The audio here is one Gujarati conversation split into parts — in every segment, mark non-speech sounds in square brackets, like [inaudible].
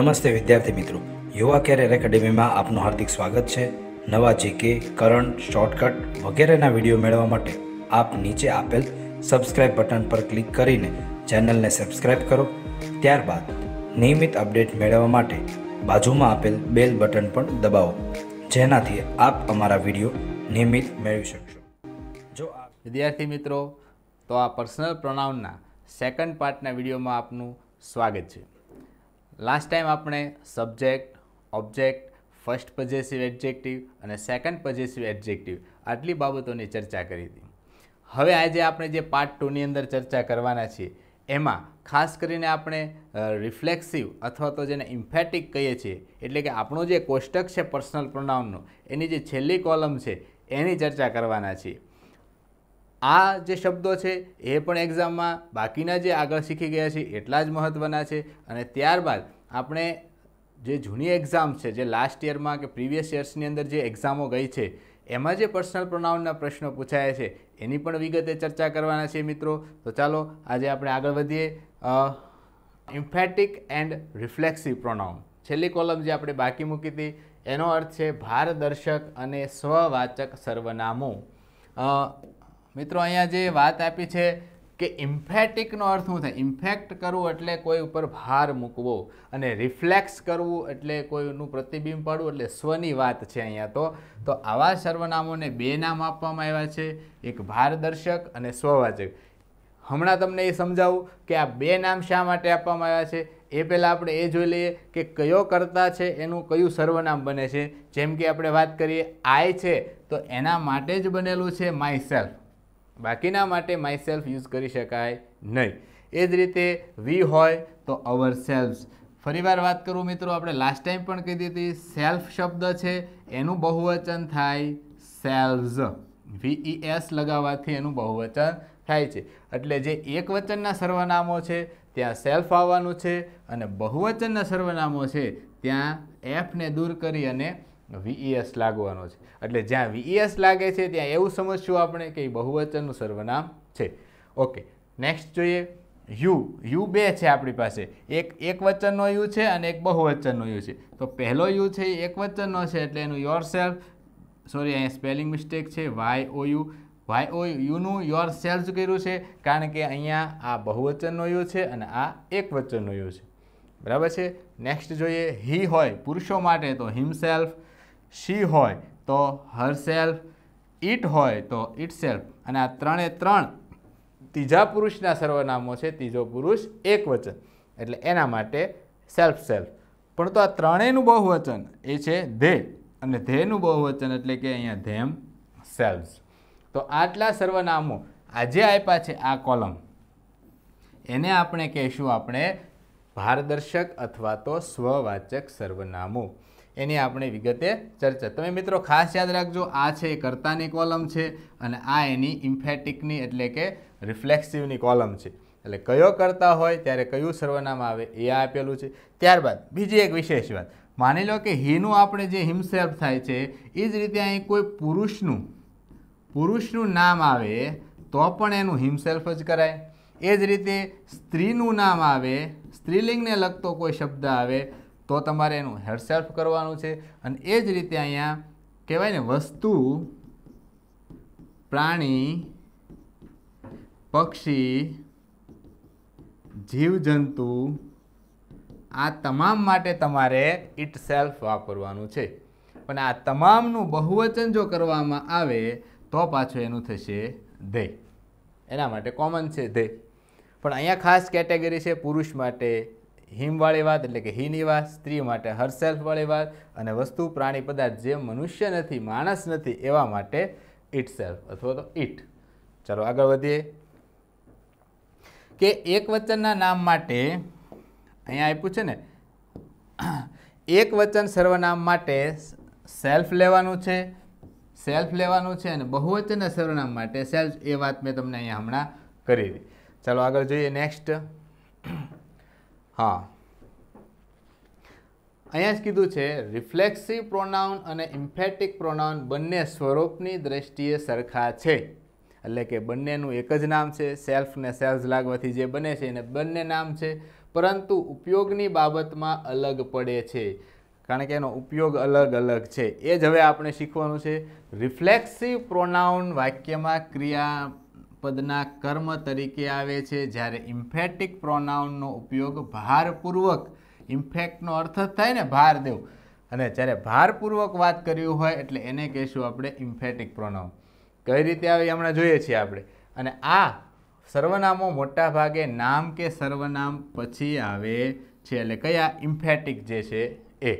નમસ્તે વિદ્યાર્થી મિત્રો યુવા કેરિયર એકેડેમીમાં આપનું હાર્દિક સ્વાગત છે નવા જીકે કરંટ શોર્ટકટ વગેરેના વિડીયો મેળવવા માટે આપ નીચે આપેલ સબસ્ક્રાઇબ બટન પર ક્લિક કરીને ચેનલને સબસ્ક્રાઇબ કરો ત્યારબાદ નિયમિત અપડેટ મેળવવા માટે બાજુમાં આપેલ બેલ બટન પણ દબાવો જેનાથી આપ અમારા વિડીયો નિયમિત મેળવી શકશો જો વિદ્યાર્થી મિત્રો તો આ પર્સનલ પ્રોનાઉનના સેકન્ડ પાર્ટના વિડીયોમાં આપનું સ્વાગત છે લાસ્ટ ટાઈમ આપણે subject object first possessive adjective અને સેકન્ડ પજેસિવ એડજેક્ટિવ આટલી બાબતોની ચર્ચા કરી હતી હવે આજે આપણે જે પાર્ટ ટુની અંદર ચર્ચા કરવાના છીએ એમાં ખાસ કરીને આપણે રિફ્લેક્સિવ અથવા તો જેને ઇમ્ફેટિક કહીએ છીએ એટલે કે આપણું જે કોષ્ટક છે પર્સનલ પ્રોનાઉનનો એની જે છેલ્લી કોલમ છે એની ચર્ચા કરવાના છીએ આ જે શબ્દો છે એ પણ એક્ઝામમાં બાકીના જે આગળ શીખી ગયા છે એટલા જ મહત્ત્વના છે અને ત્યારબાદ આપણે જે જૂની એક્ઝામ છે જે લાસ્ટ યરમાં કે પ્રીવિયસ યર્સની અંદર જે એક્ઝામો ગઈ છે એમાં જે પર્સનલ પ્રોનાઉનના પ્રશ્નો પૂછાયા છે એની પણ વિગતે ચર્ચા કરવાના છે મિત્રો તો ચાલો આજે આપણે આગળ વધીએ ઇમ્ફેટિક એન્ડ રિફ્લેક્સિવ પ્રોનાઉન છેલ્લી કોલમ જે આપણે બાકી મૂકી હતી એનો અર્થ છે ભારદર્શક અને સ્વવાચક સર્વનામું મિત્રો અહીંયા જે વાત આપી છે કે ઇમ્ફેટિકનો અર્થ શું થાય ઇમ્ફેક્ટ કરવું એટલે કોઈ ઉપર ભાર મૂકવો અને રિફ્લેક્સ કરવું એટલે કોઈનું પ્રતિબિંબ પાડવું એટલે સ્વની વાત છે અહીંયા તો તો આવા સર્વનામોને બે નામ આપવામાં આવ્યા છે એક ભારદર્શક અને સ્વવાચક હમણાં તમને એ સમજાવું કે આ બે નામ શા માટે આપવામાં આવ્યા છે એ પહેલાં આપણે એ જોઈ લઈએ કે કયો કરતા છે એનું કયું સર્વનામ બને છે જેમ કે આપણે વાત કરીએ આય છે તો એના માટે જ બનેલું છે માય સેલ્ફ બાકીના માટે માય સેલ્ફ યુઝ કરી શકાય નહીં એ જ રીતે વી હોય તો અવર સેલ્ફ્સ ફરીવાર વાત કરું મિત્રો આપણે લાસ્ટ ટાઈમ પણ કહી દીધી સેલ્ફ શબ્દ છે એનું બહુવચન થાય સેલ્વ્સ વીઈ એસ લગાવવાથી એનું બહુવચન થાય છે એટલે જે એકવચનના સર્વનામો છે ત્યાં સેલ્ફ આવવાનું છે અને બહુવચનના સર્વનામો છે ત્યાં એફને દૂર કરી અને વીઈએસ e લાગવાનો છે એટલે જ્યાં વીઈએસ e લાગે છે ત્યાં એવું સમજશું આપણે કે બહુવચનનું સર્વનામ છે ઓકે નેક્સ્ટ જોઈએ યુ યુ બે છે આપણી પાસે એક એક વચનનો યુ છે અને એક બહુવચનનો યુ છે તો પહેલો યુ છે એ એક વચનનો છે એટલે એનું યોર સેલ્ફ સોરી અહીંયા સ્પેલિંગ મિસ્ટેક છે Y O U Y O યુનું યોર સેલ્ફ કર્યું છે કારણ કે અહીંયા આ બહુવચનનો યુ છે અને આ એક વચનનો યુ છે બરાબર છે નેક્સ્ટ જોઈએ હી હોય પુરુષો માટે તો હિમસેલ્ફ શી હોય તો હર સેલ્ફ ઇટ હોય તો ઇટ સેલ્ફ અને આ ત્રણે ત્રણ ત્રીજા પુરુષના સર્વનામો છે ત્રીજો પુરુષ એક વચન એટલે એના માટે સેલ્ફ સેલ્ફ પણ તો આ ત્રણેયનું બહુવચન એ છે ધે અને ધેનું બહુવચન એટલે કે અહીંયા ધેમ સેલ્ફ તો આટલા સર્વનામો આજે આપ્યા છે આ કોલમ એને આપણે કહેશું આપણે પારદર્શક અથવા તો સ્વવાચક સર્વનામું એની આપણે વિગતે ચર્ચા તમે મિત્રો ખાસ યાદ રાખજો આ છે એ કર્તાની કોલમ છે અને આ એની ઇમ્ફેટિકની એટલે કે રિફ્લેક્સિવની કોલમ છે એટલે કયો કરતા હોય ત્યારે કયું સર્વનામ આવે એ આપેલું છે ત્યારબાદ બીજી એક વિશેષ વાત માની લો કે હીનું આપણે જે હિમસેલ્ફ થાય છે એ જ રીતે અહીં કોઈ પુરુષનું પુરુષનું નામ આવે તો પણ એનું હિમસેલ્ફ જ કરાય એ જ રીતે સ્ત્રીનું નામ આવે સ્ત્રીલિંગને લગતો કોઈ શબ્દ આવે તો તમારે એનું હેડસેલ્ફ કરવાનું છે અને એ જ રીતે અહીંયા કહેવાય ને વસ્તુ પ્રાણી પક્ષી જીવજંતુ આ તમામ માટે તમારે ઇટ સેલ્ફ વાપરવાનું છે પણ આ તમામનું બહુવચન જો કરવામાં આવે તો પાછું એનું થશે ધ્યેય એના માટે કોમન છે ધ્યેય પણ અહીંયા ખાસ કેટેગરી છે પુરુષ માટે હિમવાળી વાત એટલે કે હિની વાત સ્ત્રી માટે હરસેલ્ફવાળી વાત અને વસ્તુ પ્રાણી પદાર્થ જે મનુષ્ય નથી માણસ નથી એવા માટે ઇટ સેલ્ફ અથવા તો ઇટ ચાલો આગળ વધીએ કે એક વચનના નામ માટે અહીંયા આપ્યું છે ને એક વચન સર્વનામ માટે સેલ્ફ લેવાનું છે સેલ્ફ લેવાનું છે અને બહુવચનના સર્વનામ માટે સેલ્ફ એ વાત મેં તમને અહીંયા હમણાં કરી ચાલો આગળ જોઈએ નેક્સ્ટ હા અહીંયા જ કીધું છે રિફ્લેક્સિવ પ્રોનાઉન અને ઇમ્ફેટિક પ્રોનાઉન બંને સ્વરૂપની દ્રષ્ટિએ સરખા છે એટલે કે બંનેનું એક જ નામ છે સેલ્ફ ને સેલ્ફ લાગવાથી જે બને છે એને બંને નામ છે પરંતુ ઉપયોગની બાબતમાં અલગ પડે છે કારણ કે એનો ઉપયોગ અલગ અલગ છે એ જ હવે આપણે શીખવાનું છે રિફ્લેક્સિવ પ્રોનાઉન વાક્યમાં ક્રિયાપદના કર્મ તરીકે આવે છે જ્યારે ઇમ્ફેટિક પ્રોનાઉનનો ઉપયોગ ભારપૂર્વક ઇમ્ફેક્ટનો અર્થ જ થાય ને ભાર દેવું અને જ્યારે ભારપૂર્વક વાત કરવી હોય એટલે એને કહેશું આપણે ઇમ્ફેટિક પ્રોનાઉન કઈ રીતે આવી હમણાં જોઈએ છીએ આપણે અને આ સર્વનામો મોટા ભાગે નામ કે સર્વનામ પછી આવે છે એટલે કયા ઇમ્ફેટિક જે છે એ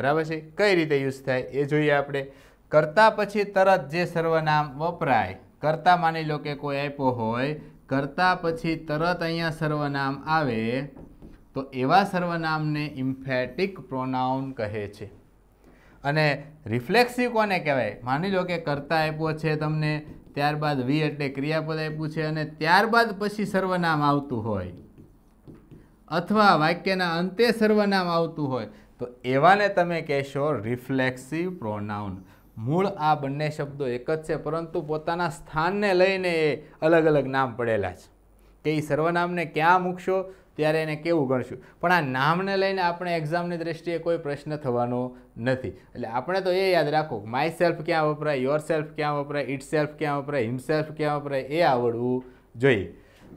બરાબર છે કઈ રીતે યુઝ થાય એ જોઈએ આપણે કરતાં પછી તરત જે સર્વનામ વપરાય કરતાં માની લો કે કોઈ આપ્યો હોય કરતાં પછી તરત અહીંયા સર્વનામ આવે તો એવા સર્વનામને ઇમ્ફેટિક પ્રોનાઉન કહે છે અને રિફ્લેક્સિવ કોને કહેવાય માની લો કે કરતા આપ્યો છે તમને ત્યારબાદ વી એટલે ક્રિયાપદ આપ્યું છે અને ત્યારબાદ પછી સર્વનામ આવતું હોય અથવા વાક્યના અંતે સર્વનામ આવતું હોય તો એવાને તમે કહેશો રિફ્લેક્સિવ પ્રોનાઉન મૂળ આ બંને શબ્દો એક જ છે પરંતુ પોતાના સ્થાનને લઈને એ અલગ અલગ નામ પડેલા છે કે એ સર્વનામને ક્યાં મૂકશો ત્યારે એને કેવું ગણશું પણ આ નામને લઈને આપણે એક્ઝામની દ્રષ્ટિએ કોઈ પ્રશ્ન થવાનો નથી એટલે આપણે તો એ યાદ રાખો માય સેલ્ફ ક્યાં વપરાય યોર સેલ્ફ ક્યાં વપરાય ઇટ સેલ્ફ ક્યાં વપરાય હિમસેલ્ફ ક્યાં વપરાય એ આવડવું જોઈએ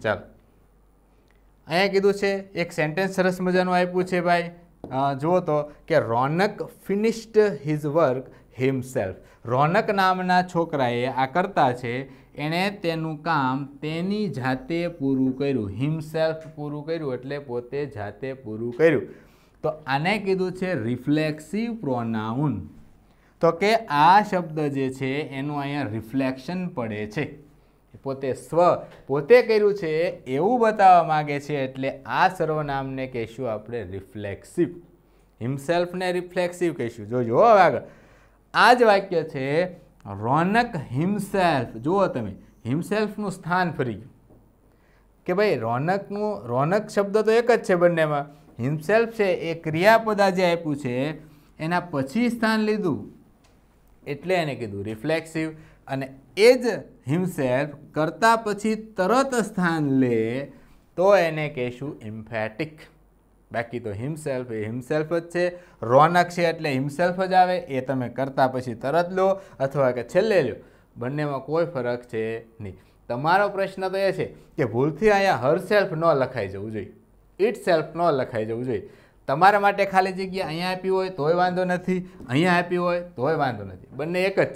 ચાલો અહીંયા કીધું છે એક સેન્ટેન્સ સરસ મજાનું આપ્યું છે ભાઈ જુઓ તો કે Raunak finished his work himself Raunak નામના છોકરાએ આ કરતા છે એણે તેનું કામ તેની જાતે પૂરું કર્યું હિમસેલ્ફ પૂરું કર્યું એટલે પોતે જાતે પૂરું કર્યું તો આને કીધું છે રિફ્લેક્સિવ પ્રોનાઉન તો કે આ શબ્દ જે છે એનું અહીંયા રિફ્લેક્શન પડે છે પોતે સ્વ પોતે કર્યું છે એવું બતાવવા માગે છે એટલે આ સર્વનામને કહીશું આપણે રિફ્લેક્સિવ હિમસેલ્ફને રિફ્લેક્સિવ કહીશું જો હવે આગળ આ જ વાક્ય છે રોનક હિમસેલ્ફ જુઓ તમે હિમસેલ્ફનું સ્થાન ફરી ગયું કે ભાઈ રોનકનું રોનક શબ્દ તો એક જ છે બંનેમાં હિમસેલ્ફ છે એ ક્રિયાપદા જે આપ્યું છે એના પછી સ્થાન લીધું એટલે એને કીધું રિફ્લેક્સિવ અને એ જ હિમસેલ્ફ કરતાં પછી તરત સ્થાન લે તો એને કહેશું ઇમ્ફેટિક બાકી તો હિમસેલ્ફ એ હિમસેલ્ફ જ છે રોનક છે એટલે હિમસેલ્ફ જ આવે એ તમે કરતા પછી તરત લો અથવા કે છેલ્લે લો બંનેમાં કોઈ ફરક છે નહીં તમારો પ્રશ્ન તો એ છે કે ભૂલથી અહીંયા હર સેલ્ફ ન લખાઈ જવું જોઈએ ઇટ સેલ્ફ ન લખાઈ જવું જોઈએ તમારા માટે ખાલી જગ્યા અહીંયા આપી હોય તોય વાંધો નથી અહીંયા આપી હોય તોય વાંધો નથી બંને એક જ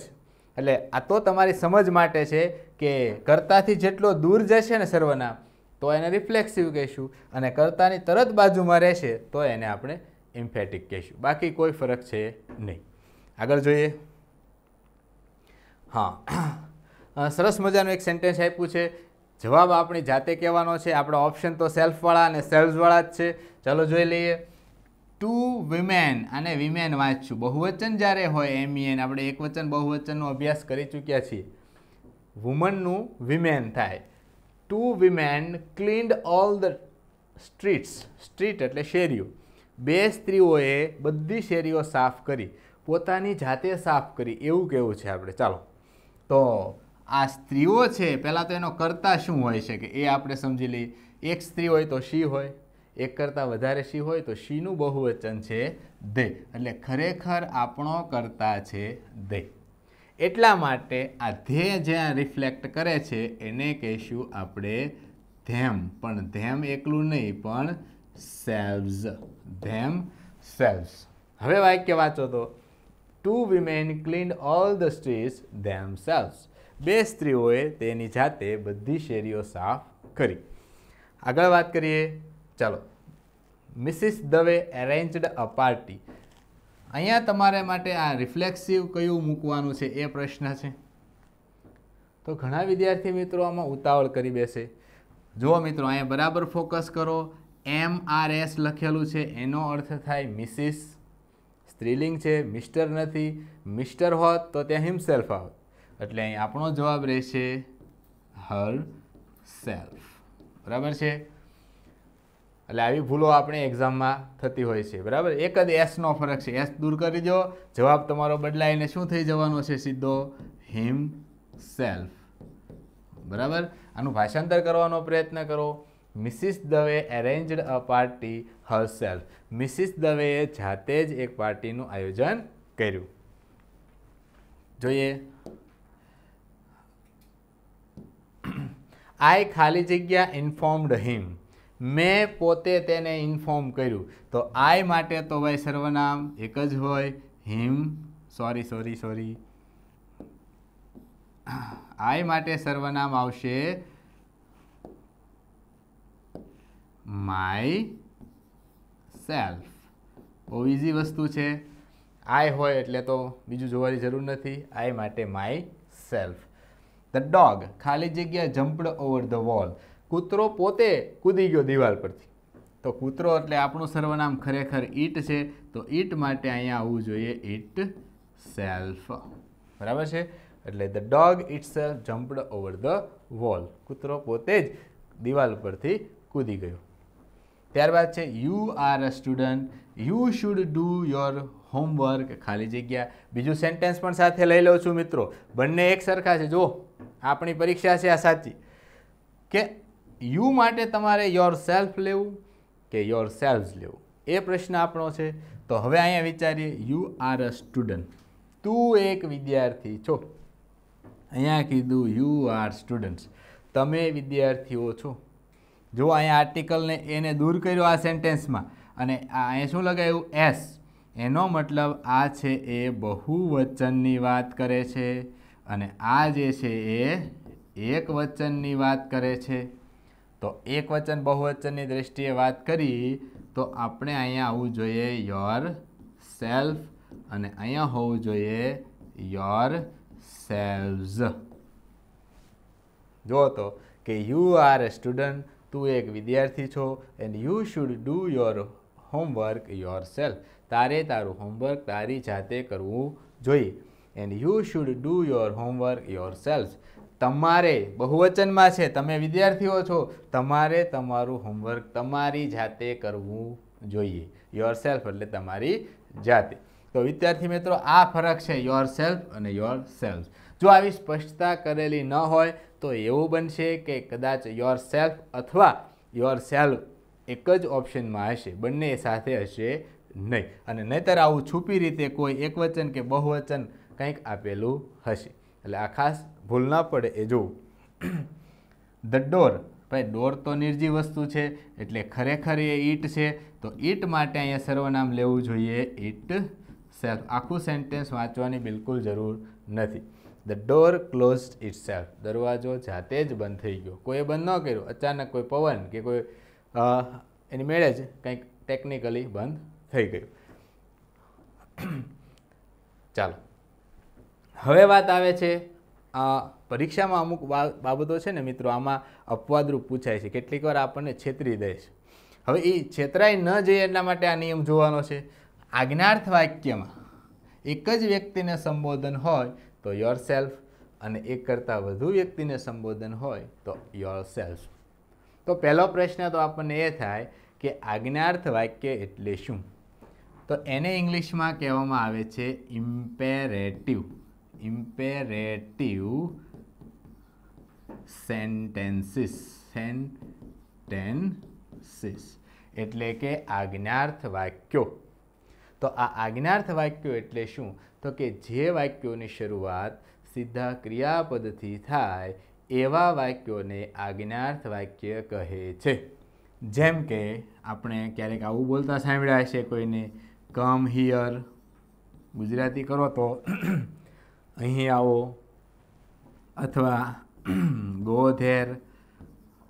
એટલે આ તો તમારી સમજ માટે છે કે કરતાથી જેટલો દૂર જશે ને સર્વનામ તો એને રિફ્લેક્સિવ કહીશું અને કર્તાની તરત બાજુમાં રહેશે તો એને આપણે ઇમ્ફેટિક કહીશું બાકી કોઈ ફરક છે નહીં આગળ જોઈએ હા સરસ મજાનું એક સેન્ટેન્સ આપ્યું છે જવાબ આપણી જાતે કહેવાનો છે આપણો ઓપ્શન તો સેલ્ફવાળા અને સેલ્ફવાળા જ છે ચલો જોઈ લઈએ ટુ વિમેન અને વિમેન વાંચશું બહુવચન જ્યારે હોય એમ એમઈએન e આપણે એકવચન બહુવચનનો અભ્યાસ કરી ચૂક્યા છીએ વુમનનું વિમેન થાય two women cleaned all the streets street એટલે શેરીઓ બે સ્ત્રીઓએ બધી શેરીઓ સાફ કરી પોતાની જાતે સાફ કરી એવું કેવું છે આપણે ચાલો તો આ સ્ત્રીઓ છે પહેલાં તો એનો કરતા શું હોય છે કે એ આપણે સમજી લઈએ એક સ્ત્રી હોય તો શી હોય એક કરતાં વધારે શી હોય તો શીનું બહુવચન છે દે એટલે ખરેખર આપણો કરતા છે દે એટલા માટે આ ધ્યેય જ્યાં રિફ્લેક્ટ કરે છે એને કહીશું આપણે ધેમ પણ ધેમ એકલું નહીં પણ સેલ્વ્સ ધેમ સેલ્વ્સ હવે વાક્ય વાંચો તો two women clean all the streets themselves બે સ્ત્રીઓએ તેની જાતે બધી શેરીઓ સાફ કરી આગળ વાત કરીએ ચાલો Mrs Dave arranged a party અહીંયા તમારે માટે આ રિફ્લેક્સિવ કયું મૂકવાનું છે એ પ્રશ્ન છે તો ઘણા વિદ્યાર્થી મિત્રો આમાં ઉતાવળ કરી બેસે જુઓ મિત્રો અહીંયા બરાબર ફોકસ કરો એમ આર એસ લખેલું છે એનો અર્થ થાય મિસિસ સ્ત્રીલિંગ છે મિસ્ટર નથી મિસ્ટર હોત તો ત્યાં હિમસેલ્ફ આવત એટલે અહીં આપણો જવાબ રહેશે હર સેલ્ફ બરાબર છે એટલે આવી ભૂલો આપણે એક્ઝામમાં થતી હોય છે બરાબર એક જ એસનો ફરક છે એસ દૂર કરી દો જવાબ તમારો બદલાઈને શું થઈ જવાનો છે સીધો હિમ સેલ્ફ બરાબર આનું ભાષાંતર કરવાનો પ્રયત્ન કરો Mrs Dave arranged a party herself Mrs દવેએ જાતે જ એક પાર્ટીનું આયોજન કર્યું જોઈએ આઈ ખાલી જગ્યા ઇન્ફોર્મડ હિમ મેં પોતે તેને ઇન્ફોર્મ કર્યું તો આઈ માટે તો ભાઈ સર્વનામ એક જ હોય him sorry sorry sorry I માટે સર્વનામ આવશે માય સેલ્ફ બહુ ઇઝી વસ્તુ છે આઈ હોય એટલે તો બીજું જોવાની જરૂર નથી આઈ માટે માય સેલ્ફ ધ ડોગ ખાલી જગ્યા જમ્પડ ઓવર ધ વોલ કૂતરો પોતે કૂદી ગયો દિવાલ પરથી તો કૂતરો એટલે આપણું સર્વનામ ખરેખર ઈટ છે તો ઈટ માટે અહીંયા આવવું જોઈએ ઈટ સેલ્ફ બરાબર છે એટલે the dog itself jumped over the wall કૂતરો પોતે જ દિવાલ પરથી કૂદી ગયો ત્યારબાદ છે you are a student you should do your homework ખાલી જગ્યા બીજું સેન્ટેન્સ પણ સાથે લઈ લઉં છું મિત્રો બંને એક સરખા છે જો આપણી પરીક્ષા છે આ સાચી કે યુ માટે તમારે યોર સેલ્ફ લેવું કે યોર સેલ્ફ લેવું એ પ્રશ્ન આપણો છે તો હવે અહીંયા વિચારીએ યુ આર અ સ્ટુડન્ટ તું એક વિદ્યાર્થી છો અહીંયા કીધું યુ આર સ્ટુડન્ટ્સ તમે વિદ્યાર્થીઓ છો જો અહીંયા આર્ટિકલને એને દૂર કર્યો આ સેન્ટેન્સમાં અને અહીંયા શું લગાવ્યું એસ એનો મતલબ આ છે એ બહુવચનની વાત કરે છે અને આ જે છે એ એક વચનની વાત કરે છે તો એક વચન બહુવચનની દ્રષ્ટિએ વાત કરી તો આપણે અહીંયા આવવું જોઈએ યોર સેલ્ફ અને અહીંયા હોવું જોઈએ યોર સેલ્ફ જો તો કે યુ આર અ સ્ટુડન્ટ તું એક વિદ્યાર્થી છો and you should do your homework yourself તારે તારું હોમવર્ક તારી જાતે કરવું જોઈએ and you should do your homework yourself તમારે બહુવચનમાં છે તમે વિદ્યાર્થીઓ છો તમારે તમારું હોમવર્ક તમારી જાતે કરવું જોઈએ યોર સેલ્ફ એટલે તમારી જાતે તો વિદ્યાર્થી મિત્રો આ ફરક છે યોર સેલ્ફ અને યોર સેલ્ફ જો આવી સ્પષ્ટતા કરેલી ન હોય તો એવું બનશે કે કદાચ યોર સેલ્ફ અથવા યોર સેલ્ફ એક જ ઓપ્શનમાં હશે બંને સાથે હશે નહીં અને નહીતર આવું છુપી રીતે કોઈ એકવચન કે બહુવચન કંઈક આપેલું હશે એટલે આ ખાસ ભૂલ ના પડે એ જોવું ધ ડોર ભાઈ ડોર તો નિર્જીવ વસ્તુ છે એટલે ખરેખર એ ઈટ છે તો ઈટ માટે અહીંયા સર્વનામ લેવું જોઈએ ઈટ સેલ્ફ આખું સેન્ટેન્સ વાંચવાની બિલકુલ જરૂર નથી the door close itself દરવાજો જાતે જ બંધ થઈ ગયો કોઈએ બંધ ન કર્યો અચાનક કોઈ પવન કે કોઈ એની મેળે જ કંઈક ટેકનિકલી બંધ થઈ ગયું [clears throat] ચાલો હવે વાત આવે છે પરીક્ષામાં અમુક બાબતો છે ને મિત્રો આમાં અપવાદરૂપ પૂછાય છે કેટલીક વાર આપણને છેતરી દે છે હવે એ છેતરાઈ ન જઈએ એટલા માટે આ નિયમ જોવાનો છે આજ્ઞાર્થ વાક્યમાં એક જ વ્યક્તિને સંબોધન હોય તો યોર સેલ્ફ અને એક કરતાં વધુ વ્યક્તિને સંબોધન હોય તો યોર સેલ્ફ તો પહેલો પ્રશ્ન તો આપણને એ થાય કે આજ્ઞાર્થ વાક્ય એટલે શું તો એને ઇંગ્લિશમાં કહેવામાં આવે છે ઇમ્પેરેટિવ ઇમ્પેરેટિવ સેન્ટેન્સીસ સેન્ટેન્સીસ એટલે કે આજ્ઞાર્થ વાક્યો તો આ આજ્ઞાર્થ વાક્યો એટલે શું તો કે જે વાક્યોની શરૂઆત સીધા ક્રિયાપદથી થાય એવા વાક્યોને આજ્ઞાર્થ વાક્ય કહે છે જેમ કે આપણે ક્યારેક આવું બોલતા સાંભળ્યા છે કોઈને કમ હિયર ગુજરાતી કરો તો અહીં આવો અથવા ગો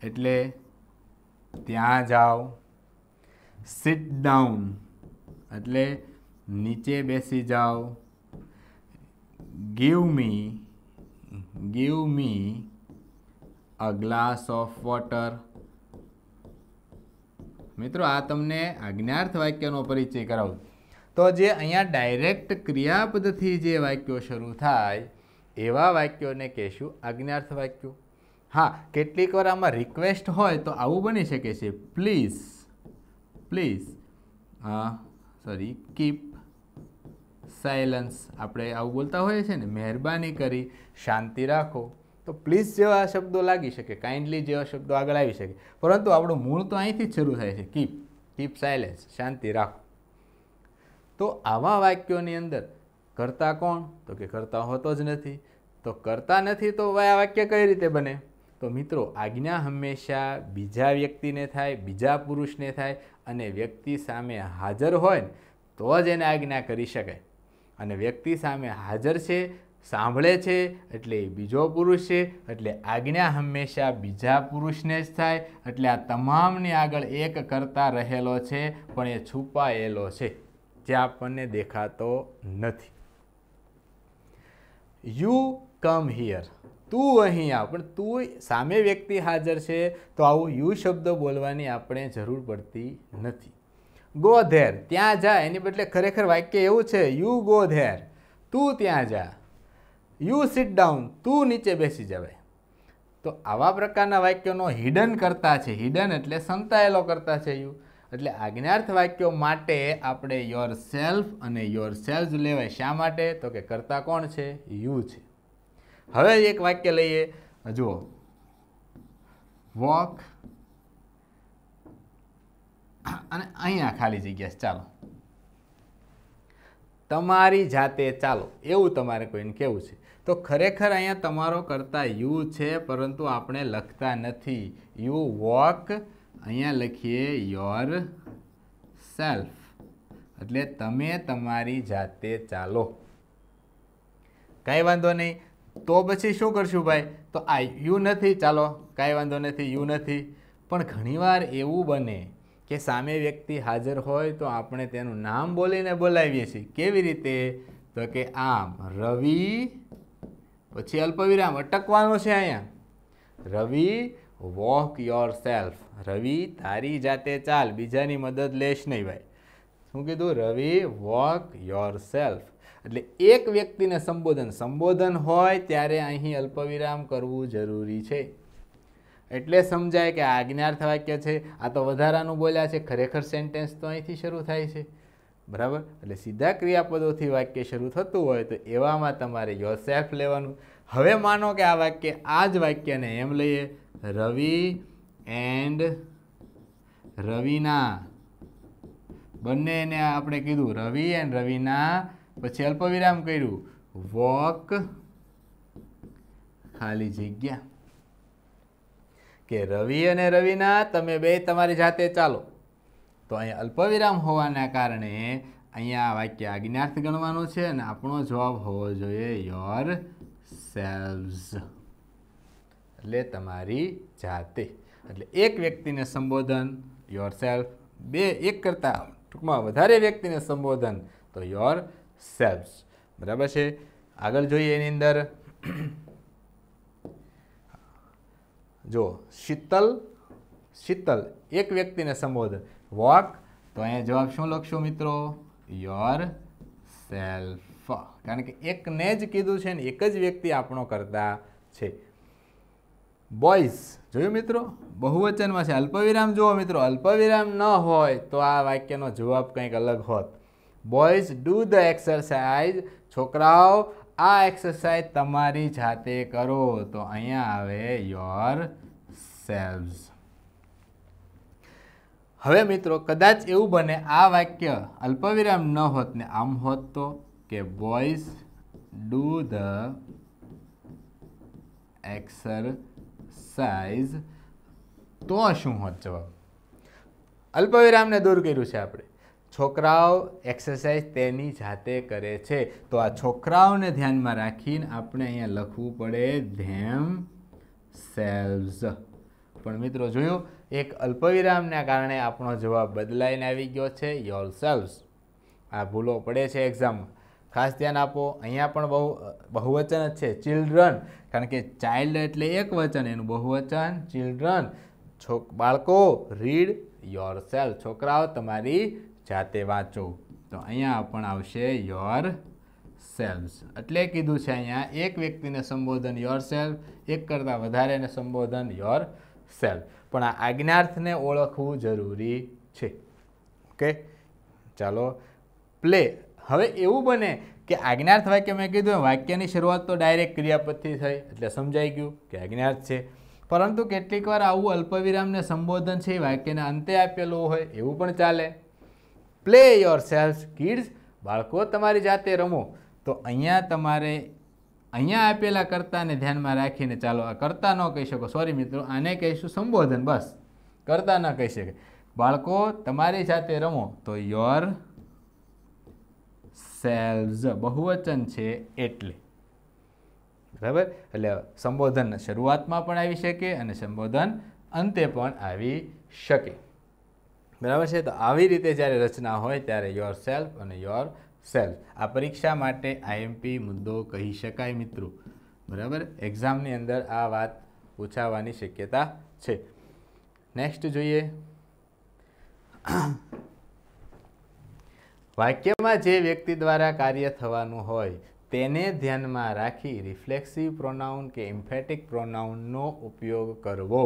એટલે ત્યાં જાઓ સિટ ડાઉન એટલે નીચે બેસી જાઓ give me give me a glass of water મિત્રો આ તમને આજ્ઞાર્થ વાક્યનો પરિચય કરાવું તો જે અહીંયા ડાયરેક્ટ ક્રિયાપદથી જે વાક્યો શરૂ થાય એવા વાક્યોને કહેશું આજ્ઞાર્થ વાક્યો હા કેટલીક વાર આમાં રિક્વેસ્ટ હોય તો આવું બની શકે છે પ્લીઝ પ્લીઝ હા સોરી કીપ સાયલન્સ આપણે આવું બોલતા હોઈએ છીએ ને મહેરબાની કરી શાંતિ રાખો તો પ્લીઝ જેવા શબ્દો લાગી શકે કાઇન્ડલી જેવા શબ્દો આગળ આવી શકે પરંતુ આપણું મૂળ તો અહીંથી જ શરૂ થાય છે કીપ કીપ સાયલેન્સ શાંતિ રાખો તો આવા વાક્યોની અંદર કરતા કોણ તો કે કરતા હોતો જ નથી તો કરતા નથી તો આ વાક્ય કઈ રીતે બને તો મિત્રો આજ્ઞા હંમેશા બીજા વ્યક્તિને થાય બીજા પુરુષને થાય અને વ્યક્તિ સામે હાજર હોય તો જ એને આજ્ઞા કરી શકાય અને વ્યક્તિ સામે હાજર છે સાંભળે છે એટલે એ બીજો પુરુષ છે એટલે આજ્ઞા હંમેશા બીજા પુરુષને જ થાય એટલે આ તમામની આગળ એક કરતા રહેલો છે પણ એ છુપાયેલો છે જે આપણને દેખાતો નથી યુ કમ હિયર તું અહીં આવ પણ તું સામે વ્યક્તિ હાજર છે તો આવું યુ શબ્દ બોલવાની આપણે જરૂર પડતી નથી ગો ધેર ત્યાં જા એની બદલે ખરેખર વાક્ય એવું છે યુ ગો ધેર તું ત્યાં જા યુ સિટ ડાઉન તું નીચે બેસી જવાય તો આવા પ્રકારના વાક્યોનો હિડન કરતા છે હિડન એટલે સંતાયેલો કરતા છે યુ એટલે આજ્ઞાર્થ વાક્યો માટે આપણે યોર સેલ્ફ અને યોર સેલ્ફ લેવાય શા માટે તો કે કરતા કોણ છે યુ છે હવે એક વાક્ય લઈએ જુઓ વોક અને અહીંયા ખાલી જગ્યા ચાલો તમારી જાતે ચાલો એવું તમારે કોઈને કેવું છે તો ખરેખર અહીંયા તમારો કરતા યુ છે પરંતુ આપણે લખતા નથી યુ વોક અહીંયા લખીએ યોર સેલ્ફ એટલે તમે તમારી જાતે ચાલો કાંઈ વાંધો નહીં તો પછી શું કરશું ભાઈ તો આ યુ નથી ચાલો કાંઈ વાંધો નથી યુ નથી પણ ઘણીવાર એવું બને કે સામે વ્યક્તિ હાજર હોય તો આપણે તેનું નામ બોલીને બોલાવીએ છીએ કેવી રીતે તો કે આમ રવિ પછી અલ્પવિરામ અટકવાનો છે અહીંયા Ravi walk yourself Ravi તારી જાતે ચાલ બીજાની મદદ લેશ નહીં ભાઈ શું કીધું રવિ વોક યોર સેલ્ફ એટલે એક વ્યક્તિને સંબોધન સંબોધન હોય ત્યારે અહીં અલ્પવિરામ કરવું જરૂરી છે એટલે સમજાય કે આ વાક્ય છે આ તો વધારાનું બોલ્યા છે ખરેખર સેન્ટેન્સ તો અહીંથી શરૂ થાય છે બરાબર એટલે સીધા ક્રિયાપદોથી વાક્ય શરૂ થતું હોય તો એવામાં તમારે યોર સેલ્ફ લેવાનું હવે માનો કે આ વાક્ય આ જ વાક્યને એમ લઈએ રવિ એન્ડ રવિના બંને એને આપણે કીધું રવિ એન્ડ રવિના પછી અલ્પવિરામ કર્યું વોક ખાલી જગ્યા કે રવિ અને રવિના તમે બે તમારી જાતે ચાલો તો અહીંયા અલ્પવિરામ હોવાના કારણે અહીંયા વાક્ય આજ્ઞાર્થ ગણવાનું છે અને આપણો જવાબ હોવો જોઈએ યોર સેલ્વ્સ એટલે તમારી જાતે એટલે એક વ્યક્તિને સંબોધન યોર સેલ્ફ બે એક કરતાં ટૂંકમાં વધારે વ્યક્તિને સંબોધન તો યોર સેલ્ફ બરાબર છે આગળ જોઈએ એની અંદર [clears throat] જો શીતલ શીતલ એક વ્યક્તિને સંબોધન વોક તો અહીંયા જવાબ શું લખશો મિત્રો યોર સેલ્ફ કારણ કે એકને જ કીધું છે ને એક જ વ્યક્તિ આપણો કરતા છે બોઇઝ જોયું મિત્રો બહુવચનમાં છે અલ્પવિરામ જુઓ મિત્રો અલ્પવિરામ ન હોય તો આ વાક્યનો જવાબ કંઈક અલગ હોત બોઇઝ ડૂ ધ એક્સરસાઇઝ છોકરાઓ આ એક્સરસાઇઝ તમારી જાતે કરો તો અહીંયા આવે યોર સેલ્વ્સ હવે મિત્રો કદાચ એવું બને આ વાક્ય અલ્પવિરામ ન હોત ને આમ હોત તો કે boys do the exercise તો શું હોત જવાબ અલ્પવિરામને દૂર કર્યું છે આપણે છોકરાઓ એક્સરસાઇઝ તેની જાતે કરે છે તો આ છોકરાઓને ધ્યાનમાં રાખીને આપણે અહીંયા લખવું પડે ધેમ સેલ્વ્સ પણ મિત્રો જોયું એક અલ્પવિરામના કારણે આપણો જવાબ બદલાઈને આવી ગયો છે યોર સેલ્વ્સ આ ભૂલો પડે છે એક્ઝામમાં ખાસ ધ્યાન આપો અહીંયા પણ બહુ બહુવચન જ છે ચિલ્ડ્રન કારણ કે ચાઇલ્ડ એટલે એક વચન એનું બહુવચન ચિલ્ડ્રન છોક બાળકો રીડ યોર સેલ્ફ છોકરાઓ તમારી જાતે વાંચો તો અહીંયા પણ આવશે યોર સેલ્ફ એટલે કીધું છે અહીંયા એક વ્યક્તિને સંબોધન યોર સેલ્ફ એક કરતાં વધારેને સંબોધન યોર સેલ્ફ પણ આ આજ્ઞાર્થને ઓળખવું જરૂરી છે ઓકે ચાલો પ્લે હવે એવું બને કે આજ્ઞાર્થ વાક્ય મેં કીધું વાક્યની શરૂઆત તો ડાયરેક્ટ ક્રિયાપદથી થઈ એટલે સમજાઈ ગયું કે આજ્ઞાર્થ છે પરંતુ કેટલીક વાર આવું અલ્પવિરામને સંબોધન છે એ વાક્યના અંતે આપેલું હોય એવું પણ ચાલે પ્લે યોર સેલ્સ કિડ્સ બાળકો તમારી જાતે રમો તો અહીંયા તમારે અહીંયા આપેલા કરતાને ધ્યાનમાં રાખીને ચાલો આ કરતા ન કહી શકો સોરી મિત્રો આને કહીશું સંબોધન બસ કરતા ન કહી શકે બાળકો તમારી જાતે રમો તો યોર સેલ્સ બહુવચન છે એટલે બરાબર એટલે સંબોધન શરૂઆતમાં પણ આવી શકે અને સંબોધન અંતે પણ આવી શકે બરાબર છે તો આવી રીતે જ્યારે રચના હોય ત્યારે યોર સેલ્ફ અને યોર સેલ્ફ આ પરીક્ષા માટે આઈએમપી મુદ્દો કહી શકાય મિત્રો બરાબર એક્ઝામની અંદર આ વાત પૂછાવાની શક્યતા છે નેક્સ્ટ જોઈએ વાક્યમાં જે વ્યક્તિ દ્વારા કાર્ય થવાનું હોય તેને ધ્યાનમાં રાખી રિફ્લેક્સિવ પ્રોનાઉન કે ઇમ્ફેટિક પ્રોનાઉનનો ઉપયોગ કરવો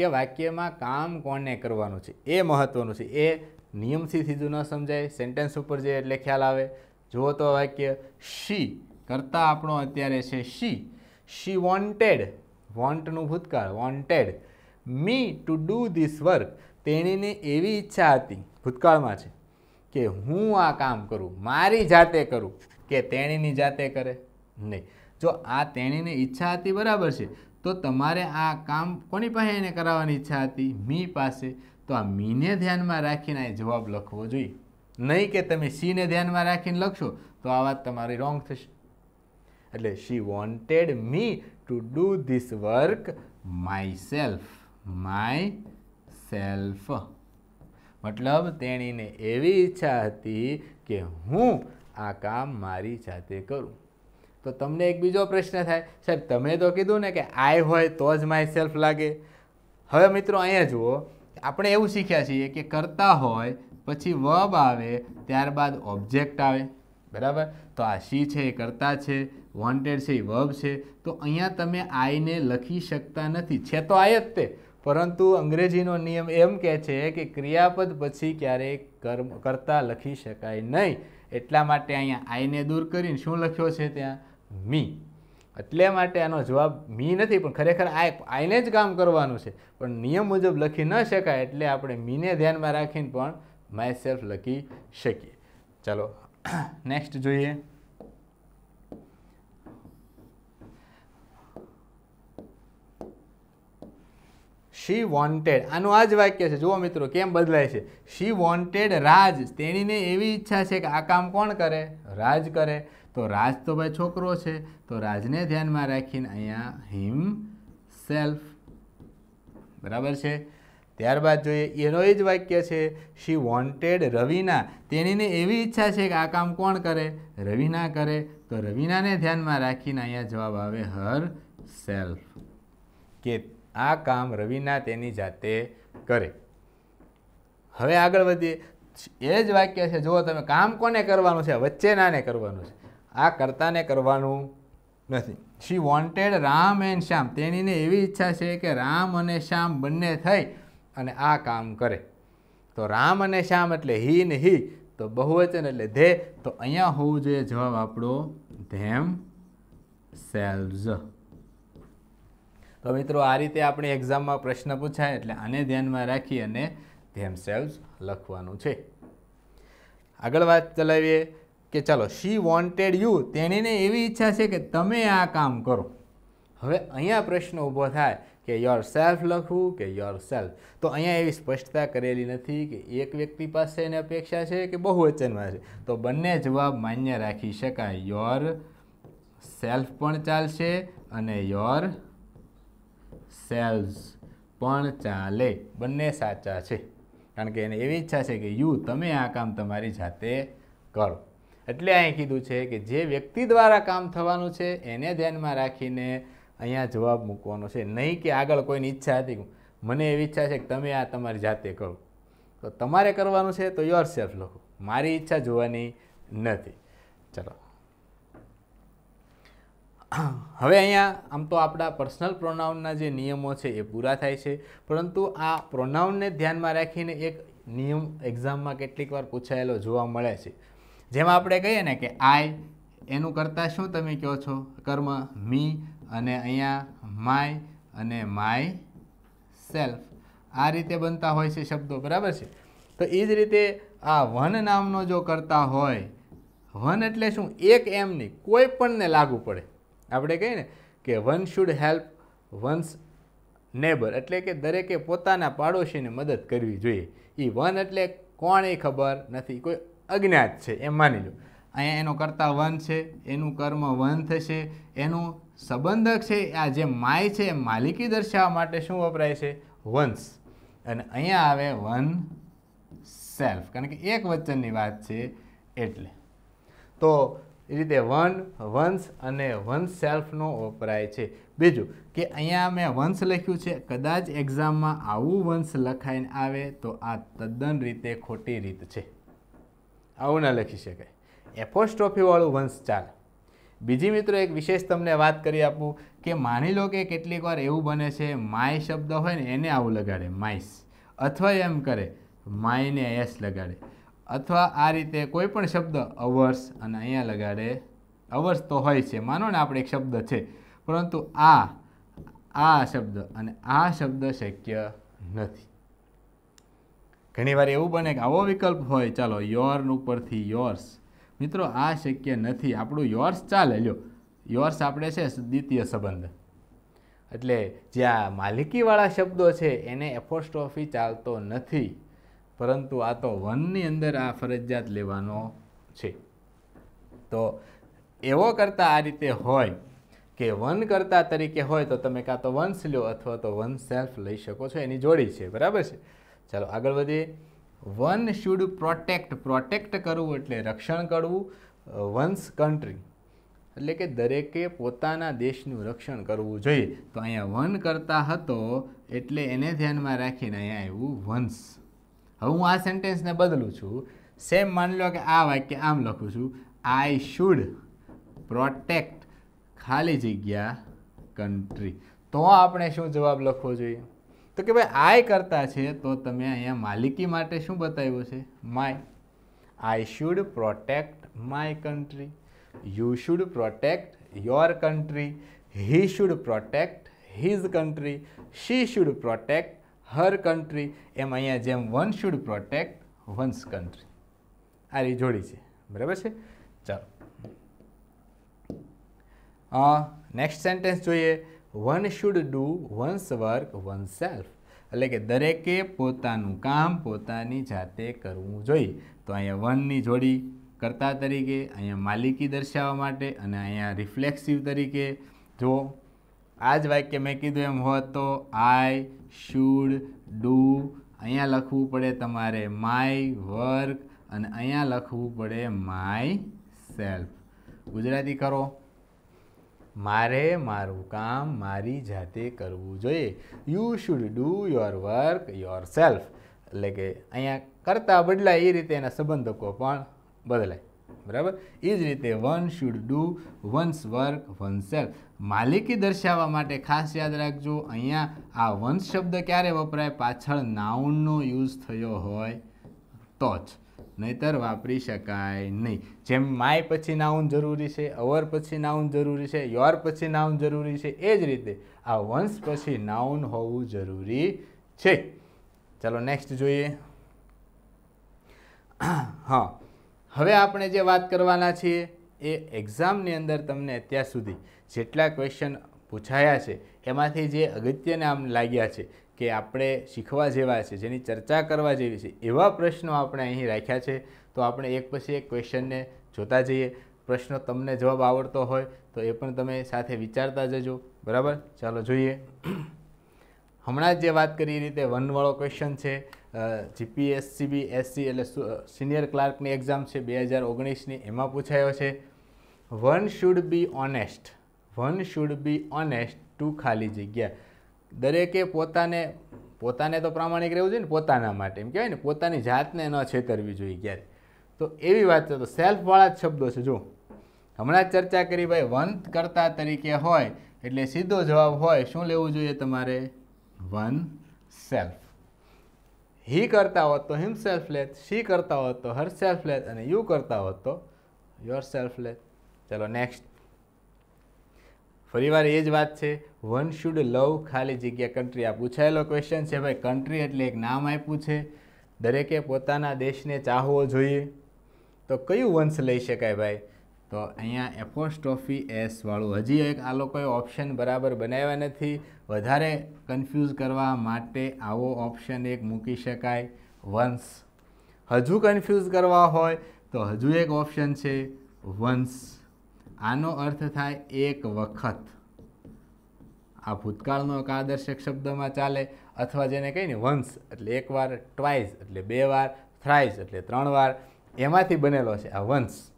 કે વાક્યમાં કામ કોને કરવાનું છે એ મહત્ત્વનું છે એ નિયમથી સીધું ન સમજાય સેન્ટેન્સ ઉપર જે એટલે ખ્યાલ આવે જુઓ તો વાક્ય શી કરતાં આપણો અત્યારે છે શી શી વોન્ટેડ વોન્ટનું ભૂતકાળ wanted me to do this work તેણીને એવી ઈચ્છા હતી ભૂતકાળમાં છે કે હું આ કામ કરું મારી જાતે કરું કે તેણીની જાતે કરે નહીં જો આ તેણીની ઈચ્છા હતી બરાબર છે તો તમારે આ કામ કોની પાસે એને કરાવવાની ઈચ્છા હતી મી પાસે તો આ મીને ધ્યાનમાં રાખીને આ જવાબ લખવો જોઈએ નહીં કે તમે સીને ધ્યાનમાં રાખીને લખશો તો આ વાત તમારી રોંગ થશે એટલે she wanted me to do this work myself myself મતલબ તેણીને એવી ઈચ્છા હતી કે હું આ કામ મારી જાતે કરું તો તમને એક બીજો પ્રશ્ન થાય સાહેબ તમે તો કીધું ને કે આઈ હોય તો જ માય સેલ્ફ લાગે હવે મિત્રો અહીંયા જુઓ આપણે એવું શીખ્યા છીએ કે કરતા હોય પછી વબ આવે ત્યારબાદ ઓબ્જેક્ટ આવે બરાબર તો આ સી છે એ કરતા છે વોન્ટેડ છે એ વબ છે તો અહીંયા તમે આઈને લખી શકતા નથી છે તો આય જ તે પરંતુ અંગ્રેજીનો નિયમ એમ કહે છે કે ક્રિયાપદ પછી ક્યારેય કર્મ કરતા લખી શકાય નહીં એટલા માટે અહીંયા આઈને દૂર કરીને શું લખ્યો છે ત્યાં મી એટલે માટે આનો જવાબ મી નથી પણ ખરેખર આ આઈને જ કામ કરવાનું છે પણ નિયમ મુજબ લખી ન શકાય એટલે આપણે મીને ધ્યાનમાં રાખીને પણ માય સેલ્ફ લખી શકીએ ચાલો નેક્સ્ટ [coughs] જોઈએ શી વોન્ટેડ આનું આ જ વાક્ય છે જુઓ મિત્રો કેમ બદલાય છે શી વોન્ટેડ રાજ તેણીને એવી ઈચ્છા છે કે આ કામ કોણ કરે રાજ કરે તો રાજ તો ભાઈ છોકરો છે તો રાજને ધ્યાનમાં રાખીને અહીંયા હિમ સેલ્ફ બરાબર છે ત્યારબાદ જોઈએ એનો એ જ વાક્ય છે શી વોન્ટેડ રવિના તેણીને એવી ઈચ્છા છે કે આ કામ કોણ કરે રવિના કરે તો રવિનાને ધ્યાનમાં રાખીને અહીંયા જવાબ આવે હર સેલ્ફ કે આ કામ રવિના તેની જાતે કરે હવે આગળ વધીએ એ જ વાક્ય છે જુઓ તમે કામ કોને કરવાનું છે વચ્ચેનાને કરવાનું છે આ કરતાને કરવાનું નથી she wanted Ram and Shyam તેણીને એવી ઈચ્છા છે કે રામ અને શ્યામ બંને થઈ અને આ કામ કરે તો રામ અને શ્યામ એટલે હી ને હી તો બહુવચન એટલે ધે તો અહીંયા હોવું જોઈએ જવાબ આપણો ધેમ સેલ્ઝ તો મિત્રો આ રીતે આપણે એક્ઝામમાં પ્રશ્ન પૂછાય એટલે આને ધ્યાનમાં રાખી અને ધેમસેલ્વ્સ લખવાનું છે આગળ વાત ચલાવીએ કે ચાલો શી વોન્ટેડ યુ તેણીને એવી ઈચ્છા છે કે તમે આ કામ કરો હવે અહીંયા પ્રશ્ન ઊભો થાય કે યોર સેલ્ફ લખવું કે યોર સેલ્ફ તો અહીંયા એવી સ્પષ્ટતા કરેલી નથી કે એક વ્યક્તિ પાસે એની અપેક્ષા છે કે બહુવચનમાં છે તો બંને જવાબ માન્ય રાખી શકાય યોર સેલ્ફ પણ ચાલશે અને યોર સેલ્સ પણ ચાલે બંને સાચા છે કારણ કે એને એવી ઈચ્છા છે કે યુ તમે આ કામ તમારી જાતે કરો એટલે અહીં કીધું છે કે જે વ્યક્તિ દ્વારા કામ થવાનું છે એને ધ્યાનમાં રાખીને અહીંયા જવાબ મૂકવાનો છે નહીં કે આગળ કોઈની ઈચ્છા હતી મને એવી ઈચ્છા છે કે તમે આ તમારી જાતે કરો તો તમારે કરવાનું છે તો યોર સેલ્ફ લખો મારી ઈચ્છા જોવાની નથી ચલો હવે અહીંયા આમ તો આપણા પર્સનલ પ્રોનાઉનના જે નિયમો છે એ પૂરા થાય છે પરંતુ આ પ્રોનાઉનને ધ્યાનમાં રાખીને એક નિયમ એક્ઝામમાં કેટલીક વાર પૂછાયેલો જોવા મળે છે જેમાં આપણે કહીએ ને કે આય એનું કરતાં શું તમે કહો છો કર્મ મી અને અહીંયા માય અને માય સેલ્ફ આ રીતે બનતા હોય છે શબ્દો બરાબર છે તો એ જ રીતે આ વન નામનો જો કરતા હોય વન એટલે શું એક એમની કોઈ પણને લાગુ પડે આપણે કહીએ ને કે one should help one's neighbour એટલે કે દરેકે પોતાના પાડોશીને મદદ કરવી જોઈએ એ વન એટલે કોણે ખબર નથી કોઈ અજ્ઞાત છે એમ માની લો અહીંયા એનો કરતા વન છે એનું કર્મ વન થશે એનું સંબંધક છે આ જે માય છે માલિકી દર્શાવવા માટે શું વપરાય છે વંશ અને અહીંયા આવે વન સેલ્ફ કારણ કે એક વચનની વાત છે એટલે તો એ રીતે વન વંશ અને વંશ સેલ્ફનો વપરાય છે બીજું કે અહીંયા મેં વંશ લખ્યું છે કદાચ એક્ઝામમાં આવું વંશ લખાઈને આવે તો આ તદ્દન રીતે ખોટી રીત છે આવું ન લખી શકાય એપોસ્ટ્રોફીવાળું વંશ ચાલ બીજી મિત્રો એક વિશેષ તમને વાત કરી આપું કે માની લો કે કેટલીક વાર એવું બને છે માય શબ્દ હોય ને એને આવું લગાડે માઇસ અથવા એમ કરે માયને એસ લગાડે અથવા આ રીતે કોઈપણ શબ્દ અવર્ષ અને અહીંયા લગાડે અવર્ષ તો હોય છે માનો ને આપણે એક શબ્દ છે પરંતુ આ આ શબ્દ અને આ શબ્દ શક્ય નથી ઘણીવાર એવું બને કે આવો વિકલ્પ હોય ચાલો યોર્ન ઉપરથી યોર્સ મિત્રો આ શક્ય નથી આપણું યોર્સ ચાલે લ્યો યોર્સ આપણે છે દ્વિતીય સંબંધ એટલે જ્યાં માલિકીવાળા શબ્દો છે એને એપોસ્ટ્રોફી ચાલતો નથી પરંતુ આ તો વનની અંદર આ ફરજિયાત લેવાનો છે તો એવો કરતાં આ રીતે હોય કે વન કરતા તરીકે હોય તો તમે કાં તો વંશ લો અથવા તો વન સેલ્ફ લઈ શકો છો એની જોડી છે બરાબર છે ચાલો આગળ વધીએ વન શુડ પ્રોટેક્ટ પ્રોટેક્ટ કરવું એટલે રક્ષણ કરવું વંશ કન્ટ્રી એટલે કે દરેકે પોતાના દેશનું રક્ષણ કરવું જોઈએ તો અહીંયા વન કરતા હતો એટલે એને ધ્યાનમાં રાખીને અહીંયા આવ્યું વંશ હવે હું આ સેન્ટેન્સને બદલું છું સેમ માની લો કે આ વાક્ય આમ લખું છું આઈ શુડ પ્રોટેક્ટ ખાલી જગ્યા કન્ટ્રી તો આપણે શું જવાબ લખવો જોઈએ તો કે ભાઈ આય કરતા છે તો તમે અહીંયા માલિકી માટે શું બતાવ્યું છે my I should protect my country you should protect your country he should protect his country she should protect her country એમ અહીંયા જેમ one should protect one's country આ રીતે જોડી છે બરાબર છે ચાલો નેક્સ્ટ સેન્ટેન્સ જોઈએ one should do one's work oneself એટલે કે દરેકે પોતાનું કામ પોતાની જાતે કરવું જોઈએ તો અહીંયા વનની જોડી કરતા તરીકે અહીંયા માલિકી દર્શાવવા માટે અને અહીંયા રિફ્લેક્સિવ તરીકે જો આ જ વાક્ય મેં કીધું એમ હોત તો આઈ શુડ ડુ અહીંયા લખવું પડે તમારે માય વર્ક અને અહીંયા લખવું પડે માય સેલ્ફ ગુજરાતી કરો મારે મારું કામ મારી જાતે કરવું જોઈએ you should do your work yourself એટલે કે અહીંયા કરતાં બદલાય એ રીતે એના સંબંધકો પણ બદલાય બરાબર એ જ રીતે one should do one's work oneself માલિકી દર્શાવવા માટે ખાસ યાદ રાખજો અહીંયા આ વંશ શબ્દ ક્યારે વપરાય પાછળ નાઉનનો યુઝ થયો હોય તો જ નહીતર વાપરી શકાય નહીં જેમ માય પછી નાઉન જરૂરી છે અવર પછી નાઉન જરૂરી છે યોર પછી નાઉન જરૂરી છે એ જ રીતે આ વંશ પછી નાઉન હોવું જરૂરી છે ચાલો નેક્સ્ટ જોઈએ [coughs] હા હવે આપણે જે વાત કરવાના છીએ એ એક્ઝામની અંદર તમને અત્યાર સુધી જેટલા ક્વેશ્ચન પૂછાયા છે એમાંથી જે અગત્યને આમ લાગ્યા છે કે આપણે શીખવા જેવા છે જેની ચર્ચા કરવા જેવી છે એવા પ્રશ્નો આપણે અહીં રાખ્યા છે તો આપણે એક પછી એક ક્વેશ્ચનને જોતા જઈએ પ્રશ્નો તમને જવાબ આવડતો હોય તો એ પણ તમે સાથે વિચારતા જજો બરાબર ચાલો જોઈએ હમણાં જે વાત કરી એ રીતે વનવાળો ક્વેશ્ચન છે જીપીએસસીબી એસસી એટલે સિનિયર ક્લાર્કની એક્ઝામ છે બે હજાર ઓગણીસની એમાં પૂછાયો છે one should be honest one should be honest to ખાલી જગ્યા દરેકે પોતાને પોતાને તો પ્રામાણિક રહેવું જોઈએ ને પોતાના માટે એમ કહેવાય ને પોતાની જાતને ન છેતરવી જોઈએ ક્યારે તો એવી વાત છે તો સેલ્ફવાળા જ શબ્દો છે જો હમણાં જ ચર્ચા કરી ભાઈ વંત કરતા તરીકે હોય એટલે સીધો જવાબ હોય શું લેવું જોઈએ તમારે વન સેલ્ફ હી કરતા હોત તો હિમસેલ્ફ લેત શી કરતા હોત તો હર સેલ્ફ લેત અને યુ કરતા હોત તો યોર સેલ્ફ લેત ચલો નેક્સ્ટ ફરીવાર એ જ વાત છે વન શુડ લવ ખાલી જગ્યા કન્ટ્રી આ પૂછાયેલો ક્વેશ્ચન છે ભાઈ કન્ટ્રી એટલે એક નામ આપ્યું છે દરેકે પોતાના દેશને ચાહવો જોઈએ તો કયું વંશ લઈ શકાય ભાઈ તો અહીંયા એસ વાળું હજી એક આ લોકોએ ઓપ્શન બરાબર બનાવ્યા નથી વધારે કન્ફ્યુઝ કરવા માટે આવો ઓપ્શન એક મૂકી શકાય વંશ હજુ કન્ફ્યુઝ કરવા હોય તો હજુ એક ઓપ્શન છે વંશ આનો અર્થ થાય એક વખત આ ભૂતકાળનો કાદર્શક શબ્દમાં ચાલે અથવા જેને કહીને વંશ એટલે એકવાર ટ્વાઇસ એટલે બે વાર થ્રાઇસ એટલે ત્રણ વાર એમાંથી બનેલો છે આ વંશ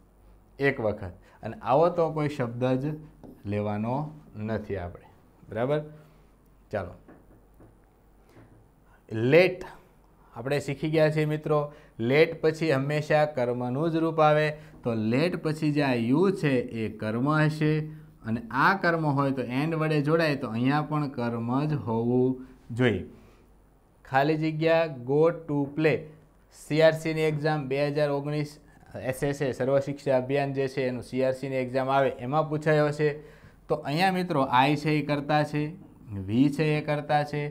એક વખત અને આવો તો કોઈ શબ્દ જ લેવાનો નથી આપણે બરાબર ચાલો લેટ આપણે શીખી ગયા છીએ મિત્રો લેટ પછી હંમેશા કર્મનું જ રૂપ આવે તો લેટ પછી જે આ યુ છે એ કર્મ હશે અને આ કર્મ હોય તો એન્ડ વડે જોડાય તો અહીંયા પણ કર્મ જ હોવું જોઈએ ખાલી જગ્યા ગો ટુ પ્લે સીઆરસીની એક્ઝામ બે હજાર ઓગણીસ એસએસએ સર્વ શિક્ષા અભિયાન જે છે એનું સીઆરસીની એક્ઝામ આવે એમાં પૂછાયો છે તો અહીંયા મિત્રો આઈ છે એ કરતા છે વી છે એ કરતા છે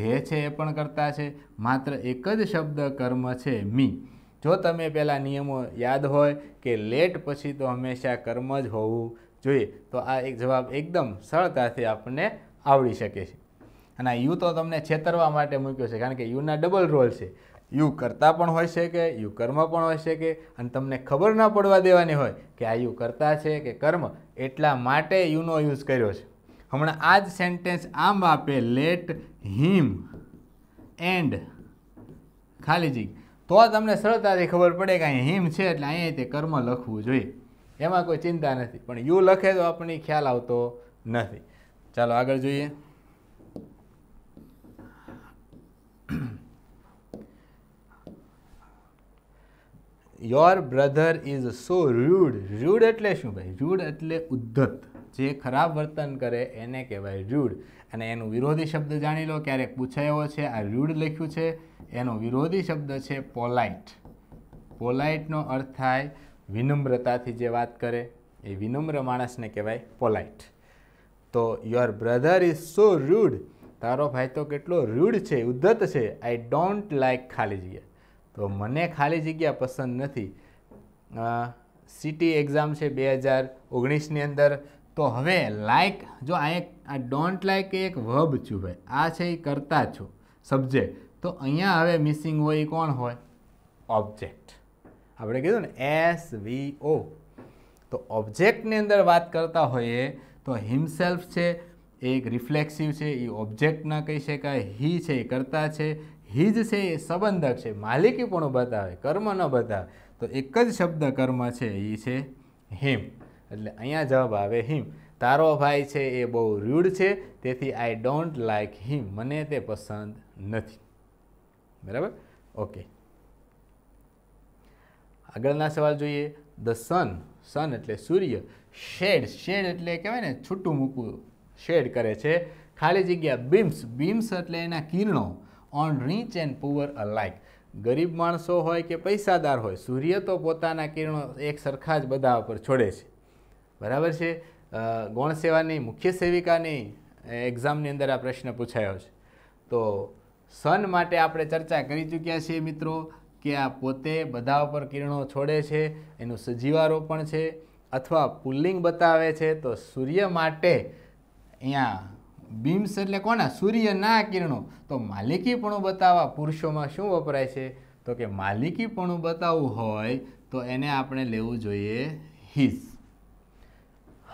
ધે છે એ પણ કરતા છે માત્ર એક જ શબ્દ કર્મ છે મી જો તમે પહેલાં નિયમો યાદ હોય કે લેટ પછી તો હંમેશા કર્મ જ હોવું જોઈએ તો આ એક જવાબ એકદમ સરળતાથી આપણને આવડી શકે છે અને આ યુ તો તમને છેતરવા માટે મૂક્યો છે કારણ કે યુના ડબલ રોલ છે યુ કરતા પણ હોઈ શકે યુ કર્મ પણ હોઈ શકે અને તમને ખબર ના પડવા દેવાની હોય કે આ યુ કરતા છે કે કર્મ એટલા માટે યુનો યુઝ કર્યો છે હમણાં આ જ સેન્ટેન્સ આમ આપે લેટ હિમ એન્ડ ખાલી જગ્યા તો તમને સરળતાથી ખબર પડે કે અહીં હિમ છે એટલે અહીંયા તે કર્મ લખવું જોઈએ એમાં કોઈ ચિંતા નથી પણ યુ લખે તો આપણને ખ્યાલ આવતો નથી ચાલો આગળ જોઈએ your brother is so rude rude એટલે શું ભાઈ રૂડ એટલે ઉદ્ધત જે ખરાબ વર્તન કરે એને કહેવાય રૂડ અને એનો વિરોધી શબ્દ જાણી લો ક્યારેક પૂછાયો છે આ રૂડ લખ્યું છે એનો વિરોધી શબ્દ છે પોલાઇટ પોલાઇટનો અર્થ થાય વિનમ્રતાથી જે વાત કરે એ વિનમ્ર માણસને કહેવાય પોલાઇટ તો your brother is so rude તારો ભાઈ તો કેટલો રૂડ છે ઉદ્ધત છે આઈ ડોન્ટ લાઈક ખાલી જગ્યા તો મને ખાલી જગ્યા પસંદ નથી સિટી એક્ઝામ છે બે હજાર ઓગણીસની અંદર તો હવે લાઇક જો આ એક આ ડોન્ટ લાઇક એક વર્બ છું ભાઈ આ છે એ કરતા છું સબ્જેક્ટ તો અહીંયા હવે મિસિંગ હોય એ કોણ હોય ઓબ્જેક્ટ આપણે કીધું ને એસ વી ઓ તો ઓબ્જેક્ટની અંદર વાત કરતા હોઈએ તો હિમસેલ્ફ છે એક રિફ્લેક્સિવ છે એ ઓબ્જેક્ટ ના કહી શકાય હી છે એ કરતા છે હિજ છે એ સંબંધક છે માલિકી પણ બતાવે કર્મ ન બતાવે તો એક જ શબ્દ કર્મ છે એ છે હિમ એટલે અહીંયા જવાબ આવે હિમ તારો ભાઈ છે એ બહુ રૂઢ છે તેથી આઈ ડોન્ટ લાઇક હિમ મને તે પસંદ નથી બરાબર ઓકે આગળના સવાલ જોઈએ ધ સન સન એટલે સૂર્ય શેડ શેડ એટલે કહેવાય ને છૂટું મૂકવું શેડ કરે છે ખાલી જગ્યા બીમ્સ બીમ્સ એટલે એના કિરણો on rich and poor alike ગરીબ માણસો હોય કે પૈસાદાર હોય સૂર્ય તો પોતાના કિરણો એક સરખા જ બધા ઉપર છોડે છે બરાબર છે ગૌણ સેવાની મુખ્ય સેવિકાની એક્ઝામની અંદર આ પ્રશ્ન પૂછાયો છે તો સન માટે આપણે ચર્ચા કરી ચૂક્યા છીએ મિત્રો કે આ પોતે બધા ઉપર કિરણો છોડે છે એનું સજીવારોપણ છે અથવા પુલ્લિંગ બતાવે છે તો સૂર્ય માટે અહીંયા બીમ્સ એટલે કોના સૂર્યના કિરણો તો માલિકીપણું બતાવવા પુરુષોમાં શું વપરાય છે તો કે માલિકીપણું બતાવવું હોય તો એને આપણે લેવું જોઈએ હિસ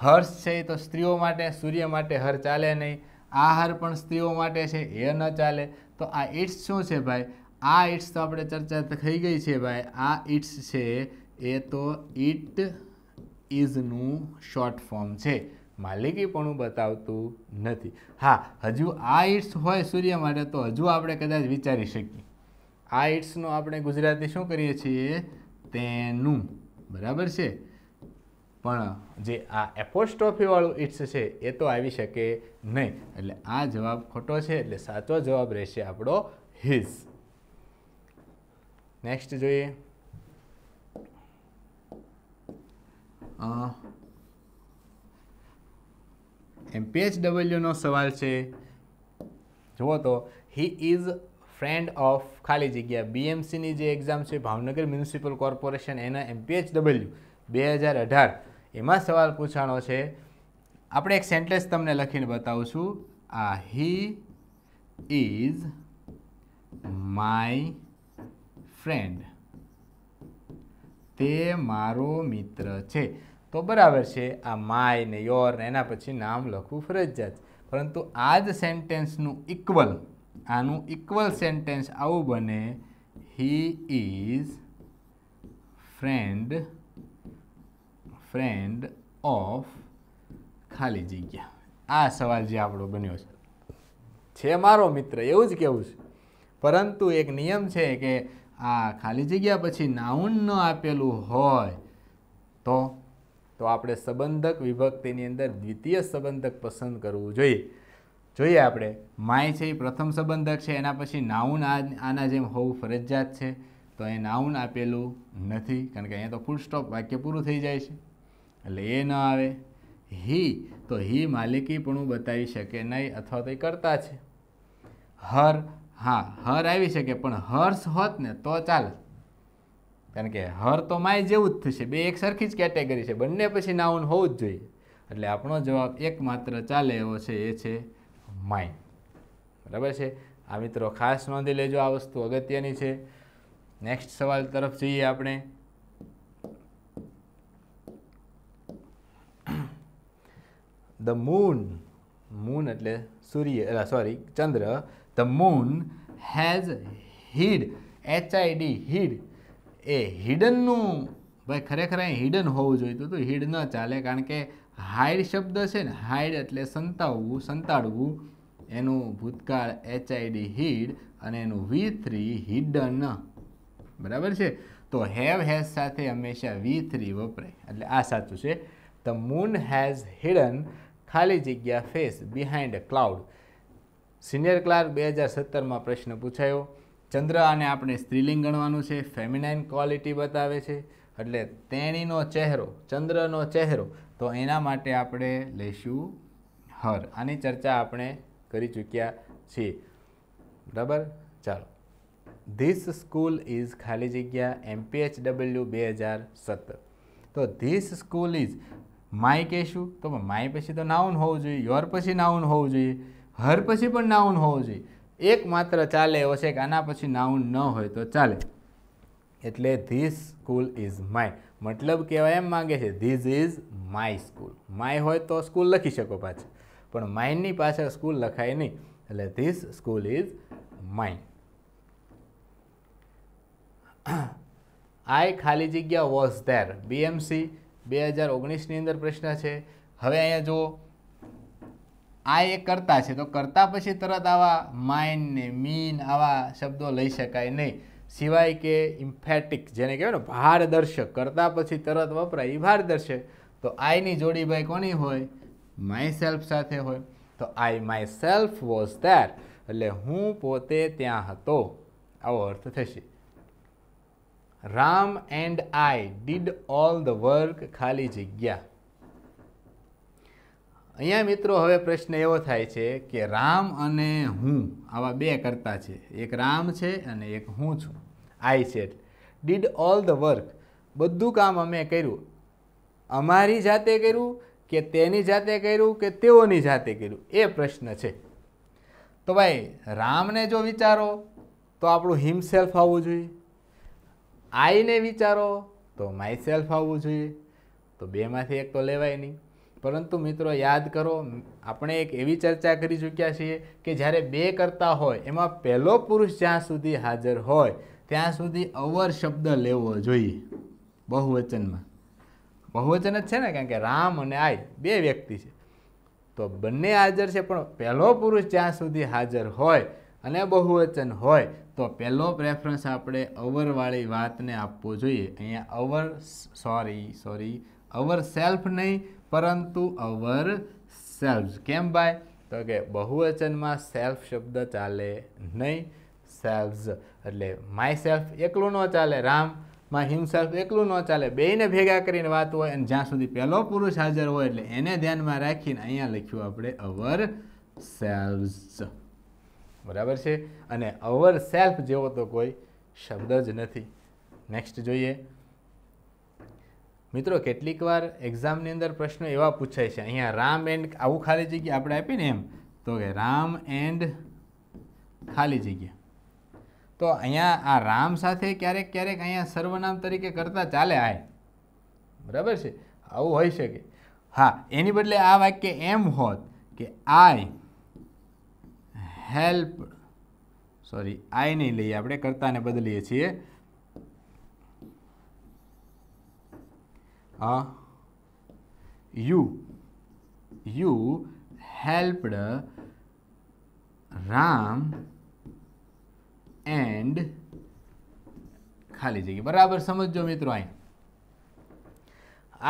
હર્ષ છે તો સ્ત્રીઓ માટે સૂર્ય માટે હર ચાલે નહીં આ હર પણ સ્ત્રીઓ માટે છે એ ન ચાલે તો આ ઇટ્સ શું છે ભાઈ આ ઇટ્સ તો આપણે ચર્ચા થઈ ગઈ છે ભાઈ આ ઇટ્સ છે એ તો ઇટ ઇઝનું શોર્ટ ફોર્મ છે માલિકીપણું બતાવતું નથી હા હજુ આ ઇટ્સ હોય સૂર્ય માટે તો હજુ આપણે કદાચ વિચારી શકીએ આ ઇટ્સનું આપણે ગુજરાતી શું કરીએ છીએ તેનું બરાબર છે પણ જે આ એપોસ્ટ્રોફીવાળું ઇટ્સ છે એ તો આવી શકે નહીં એટલે આ જવાબ ખોટો છે એટલે સાચો જવાબ રહેશે આપણો હિઝ નેક્સ્ટ જોઈએ એમ પીએચડબલ્યુનો સવાલ છે જુઓ તો હી ઇઝ ફ્રેન્ડ ઓફ ખાલી જગ્યા બીએમસીની જે એક્ઝામ છે ભાવનગર મ્યુનિસિપલ કોર્પોરેશન એના એમપીએચડબલ્યુ બે હજાર અઢાર એમાં સવાલ પૂછાણો છે આપણે એક સેન્ટેન્સ તમને લખીને બતાવું છું આ હી ઇઝ માય ફ્રેન્ડ તે મારો મિત્ર છે તો બરાબર છે આ માય ને યોર ને એના પછી નામ લખવું ફરજિયાત પરંતુ આ જ સેન્ટેન્સનું ઇક્વલ આનું ઇક્વલ સેન્ટેન્સ આવું બને he is friend friend of ખાલી જગ્યા આ સવાલ જે આપણો બન્યો છે છે મારો મિત્ર એવું જ કહેવું છે પરંતુ એક નિયમ છે કે આ ખાલી જગ્યા પછી નાઉન ન આપેલું હોય તો તો આપણે સંબંધક વિભક્તિની અંદર દ્વિતીય સંબંધક પસંદ કરવું જોઈએ જોઈએ આપણે માય છે એ પ્રથમ સંબંધક છે એના પછી નાઉન આના જેમ હોવું ફરજિયાત છે તો એ નાઉન આપેલું નથી કારણ કે અહીંયા તો ફૂલ સ્ટોપ વાક્ય પૂરું થઈ જાય છે એટલે એ ન આવે હી તો હી માલિકીપણું બતાવી શકે નહીં અથવા તો એ કરતા છે હર હા હર આવી શકે પણ હર્ષ હોત ને તો ચાલે કારણ કે હર તો માય જેવું જ થશે બે એક સરખી જ કેટેગરી છે બંને પછી નાઉન હોવું જ જોઈએ એટલે આપણો જવાબ એકમાત્ર ચાલે એવો છે એ છે માય બરાબર છે આ મિત્રો ખાસ નોંધી લેજો આ વસ્તુ અગત્યની છે નેક્સ્ટ સવાલ તરફ જઈએ આપણે ધ મૂન મૂન એટલે સૂર્ય સોરી ચંદ્ર the moon has hid H I hid એ હિડનનું ભાઈ ખરેખર અહીં હિડન હોવું જોઈતું તો હિડ ન ચાલે કારણ કે હાઈડ શબ્દ છે ને હાઈડ એટલે સંતાવવું સંતાડવું એનું ભૂતકાળ એચઆઈડી હિડ અને એનું વી થ્રી હિડન બરાબર છે તો હેવ હેઝ સાથે હંમેશા વી થ્રી વપરાય એટલે આ સાચું છે ધ મૂન હેઝ હિડન ખાલી જગ્યા face behind cloud senior clerk બે હજાર સત્તરમાં પ્રશ્ન પૂછાયો ચંદ્ર આને આપણે સ્ત્રીલિંગ ગણવાનું છે ફેમિનાઇન ક્વોલિટી બતાવે છે એટલે તેણીનો ચહેરો ચંદ્રનો ચહેરો તો એના માટે આપણે લઈશું હર આની ચર્ચા આપણે કરી ચૂક્યા છીએ બરાબર ચાલો ધીસ સ્કૂલ ઇઝ ખાલી જગ્યા એમપીએચ ડબલ્યુ બે હજાર સત્તર તો ધીસ સ્કૂલ ઇઝ માય કહેશું તો માય પછી તો નાઉન હોવું જોઈએ યોર પછી નાઉન હોવું જોઈએ હર પછી પણ નાઉન હોવું જોઈએ એકમાત્ર ચાલે એવો છે કે આના પછી નાઉન ન હોય તો ચાલે એટલે ધીસ સ્કૂલ ઇઝ માય મતલબ કહેવાય એમ માગે છે this is my school my હોય તો સ્કૂલ લખી શકો પાછું પણ માઇન્ડની પાછળ સ્કૂલ લખાય નહીં એટલે this school is mine I ખાલી જગ્યા વોઝ ધેર બીએમસી બે હજાર ઓગણીસની અંદર પ્રશ્ન છે હવે અહીંયા જુઓ આ એ કરતા છે તો કરતા પછી તરત આવા માઇન ને મીન આવા શબ્દો લઈ શકાય નહીં સિવાય કે ઇમ્ફેટિક જેને કહેવાય ને ભારદર્શક કરતા પછી તરત વપરાય એ ભારદર્શક તો આઈની જોડી ભાઈ કોની હોય માય સેલ્ફ સાથે હોય તો I myself was there એટલે હું પોતે ત્યાં હતો આવો અર્થ થશે Ram and I did all the work ખાલી જગ્યા અહીંયા મિત્રો હવે પ્રશ્ન એવો થાય છે કે રામ અને હું આવા બે કરતા છે એક રામ છે અને એક હું છું I set did all the work બધું કામ અમે કર્યું અમારી જાતે કર્યું કે તેની જાતે કર્યું કે તેઓની જાતે કર્યું એ પ્રશ્ન છે તો ભાઈ રામને જો વિચારો તો આપણું હિમસેલ્ફ આવવું જોઈએ આઈને વિચારો તો માય સેલ્ફ આવવું જોઈએ તો બેમાંથી એક તો લેવાય નહીં પરંતુ મિત્રો યાદ કરો આપણે એક એવી ચર્ચા કરી ચૂક્યા છીએ કે જ્યારે બે કરતા હોય એમાં પહેલો પુરુષ જ્યાં સુધી હાજર હોય ત્યાં સુધી અવર શબ્દ લેવો જોઈએ બહુવચનમાં બહુવચન જ છે ને કારણ કે રામ અને આઈ બે વ્યક્તિ છે તો બંને હાજર છે પણ પહેલો પુરુષ જ્યાં સુધી હાજર હોય અને બહુવચન હોય તો પહેલો પ્રેફરન્સ આપણે અવરવાળી વાતને આપવો જોઈએ અહીંયા our sorry sorry our self નહીં પરંતુ અવર સેલ્ફ કેમ બાય તો કે બહુવચનમાં સેલ્ફ શબ્દ ચાલે નહીં સેલ્ફ્સ એટલે માય સેલ્ફ એકલું ન ચાલે રામ રામમાં હિમસેલ્ફ એકલું ન ચાલે બેયને ભેગા કરીને વાત હોય અને જ્યાં સુધી પહેલો પુરુષ હાજર હોય એટલે એને ધ્યાનમાં રાખીને અહીંયા લખ્યું આપણે અવર સેલ્ફ્સ બરાબર છે અને અવર સેલ્ફ જેવો તો કોઈ શબ્દ જ નથી નેક્સ્ટ જોઈએ મિત્રો કેટલીક વાર એક્ઝામની અંદર પ્રશ્નો એવા પૂછાય છે અહીંયા રામ એન્ડ આવું ખાલી જગ્યા આપણે આપીએ ને એમ તો કે રામ એન્ડ ખાલી જગ્યા તો અહીંયા આ રામ સાથે ક્યારેક ક્યારેક અહીંયા સર્વનામ તરીકે કરતાં ચાલે આય બરાબર છે આવું હોઈ શકે હા એની બદલે આ વાક્ય એમ હોત કે આઈ હેલ્પ સોરી આય નહીં લઈએ આપણે કરતાને બદલીએ છીએ uh, you you helped ram and ખાલી જગ્યા બરાબર સમજો મિત્રો અહીં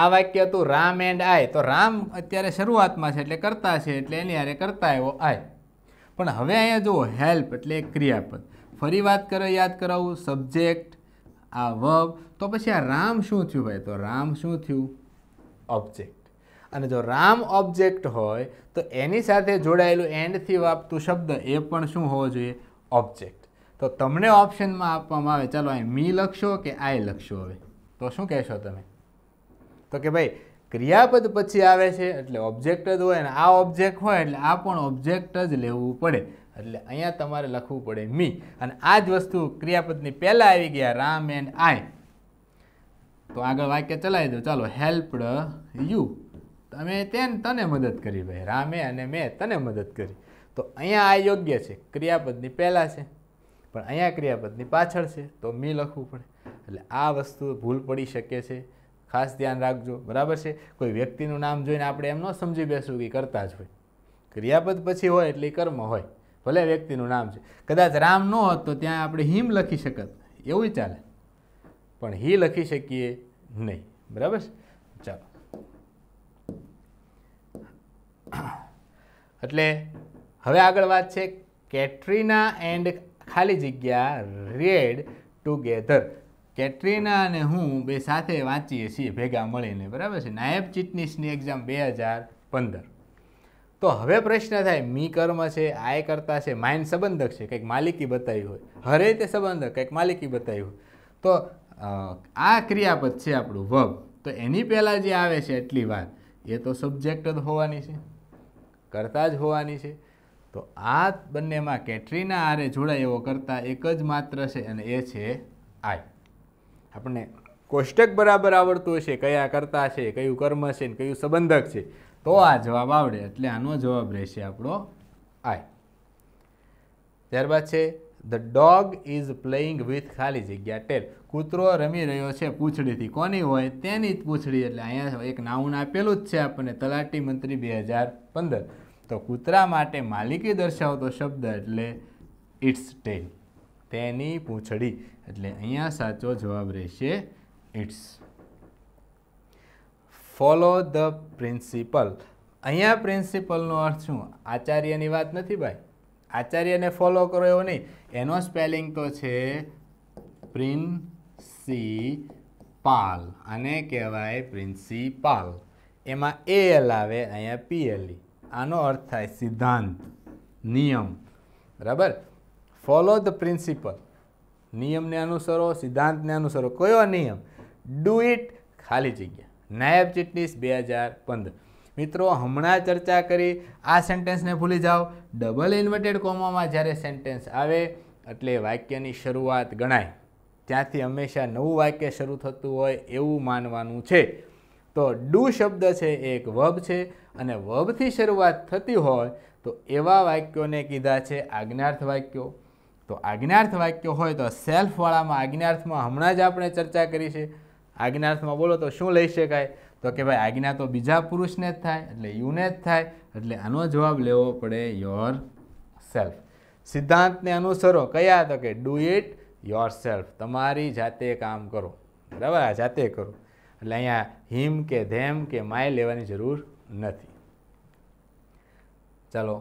આ વાક્ય હતું રામ એન્ડ આય તો રામ અત્યારે શરૂઆતમાં છે એટલે કરતા છે એટલે એની હારે કરતા આવ્યો આય પણ હવે અહીંયા જુઓ હેલ્પ એટલે એક ક્રિયાપદ ફરી વાત કરો યાદ કરાવું સબ્જેક્ટ આ વર્બ તો પછી આ રામ શું થયું ભાઈ તો રામ શું થયું ઓબ્જેક્ટ અને જો રામ ઓબ્જેક્ટ હોય તો એની સાથે જોડાયેલું એન્ડથી વાપતું શબ્દ એ પણ શું હોવો જોઈએ ઓબ્જેક્ટ તો તમને ઓપ્શનમાં આપવામાં આવે ચાલો અહીં મી લખશો કે આઈ લખશો હવે તો શું કહેશો તમે તો કે ભાઈ ક્રિયાપદ પછી આવે છે એટલે ઓબ્જેક્ટ જ હોય અને આ ઓબ્જેક્ટ હોય એટલે આ પણ ઓબ્જેક્ટ જ લેવું પડે એટલે અહીંયા તમારે લખવું પડે મી અને આ જ વસ્તુ ક્રિયાપદની પહેલાં આવી ગયા રામ એન્ડ આઈ તો આગળ વાક્ય ચલાવી દો ચાલો હેલ્પડ યુ તમે તેન તને મદદ કરી ભાઈ રામે અને મેં તને મદદ કરી તો અહીંયા આ યોગ્ય છે ક્રિયાપદની પહેલાં છે પણ અહીંયા ક્રિયાપદની પાછળ છે તો મી લખવું પડે એટલે આ વસ્તુ ભૂલ પડી શકે છે ખાસ ધ્યાન રાખજો બરાબર છે કોઈ વ્યક્તિનું નામ જોઈને આપણે એમ ન સમજી બેસવું કે કરતા જ હોય ક્રિયાપદ પછી હોય એટલે કર્મ હોય ભલે વ્યક્તિનું નામ છે કદાચ રામ ન હોત તો ત્યાં આપણે હિમ લખી શકત એવું ચાલે પણ હિ લખી શકીએ નહીં બરાબર છે ચાલો એટલે હવે આગળ વાત છે કેટરીના એન્ડ ખાલી જગ્યા રેડ ટુગેધર કેટરીના અને હું બે સાથે વાંચીએ છીએ ભેગા મળીને બરાબર છે નાયબ ચિટનીસની એક્ઝામ બે હજાર પંદર તો હવે પ્રશ્ન થાય મી કર્મ છે આય કરતા છે માઇન સંબંધક છે કંઈક માલિકી બતાવી હોય હરે તે સંબંધક કંઈક માલિકી બતાવી હોય તો આ ક્રિયાપદ છે આપણું વબ તો એની પહેલાં જે આવે છે એટલી વાત એ તો સબ્જેક્ટ જ હોવાની છે કરતા જ હોવાની છે તો આ બંનેમાં કેટરીના આરે જોડાય એવો કરતા એક જ માત્ર છે અને એ છે આય આપણને કોષ્ટક બરાબર આવડતું હશે કયા કરતા છે કયું કર્મ છે ને કયું સંબંધક છે તો આ જવાબ આવડે એટલે આનો જવાબ રહેશે આપણો આય ત્યારબાદ છે the dog is playing with ખાલી જગ્યા ટેલ કૂતરો રમી રહ્યો છે પૂંછડીથી કોની હોય તેની જ પૂંછડી એટલે અહીંયા એક નાઉન આપેલું જ છે આપણને તલાટી મંત્રી બે હજાર પંદર તો કૂતરા માટે માલિકી દર્શાવતો શબ્દ એટલે ઇટ્સ ટેલ તેની પૂંછડી એટલે અહીંયા સાચો જવાબ રહેશે ઇટ્સ ફોલો ધ પ્રિન્સિપલ અહીંયા પ્રિન્સિપલનો અર્થ શું આચાર્યની વાત નથી ભાઈ આચાર્યને ફોલો કરો એવો નહીં એનો સ્પેલિંગ તો છે પ્રિન્સિપાલ અને કહેવાય પ્રિન્સિપાલ એમાં એ એલ આવે અહીંયા પીએલઈ e. આનો અર્થ થાય સિદ્ધાંત નિયમ બરાબર ફોલો ધ પ્રિન્સિપલ નિયમને અનુસરો સિદ્ધાંતને અનુસરો કયો નિયમ ડુ ઇટ ખાલી જગ્યા નાયબ ચીટનીસ બે હજાર પંદર મિત્રો હમણાં ચર્ચા કરી આ સેન્ટેન્સને ભૂલી જાઓ ડબલ ઇન્વર્ટેડ કોમામાં જ્યારે સેન્ટેન્સ આવે એટલે વાક્યની શરૂઆત ગણાય ત્યાંથી હંમેશા નવું વાક્ય શરૂ થતું હોય એવું માનવાનું છે તો ડુ શબ્દ છે એક વબ છે અને વબથી શરૂઆત થતી હોય તો એવા વાક્યોને કીધા છે આજ્ઞાર્થ વાક્યો તો આજ્ઞાર્થ વાક્યો હોય તો સેલ્ફવાળામાં આજ્ઞાર્થમાં હમણાં જ આપણે ચર્ચા કરી છે આજ્ઞાર્થમાં બોલો તો શું લઈ શકાય તો કે ભાઈ આજ્ઞા તો બીજા પુરુષને જ થાય એટલે યુને જ થાય એટલે આનો જવાબ લેવો પડે યોર સેલ્ફ સિદ્ધાંતને અનુસરો કયા તો કે ડુ ઇટ યોર સેલ્ફ તમારી જાતે કામ કરો બરાબર આ જાતે કરો એટલે અહીંયા હિમ કે ધેમ કે માય લેવાની જરૂર નથી ચાલો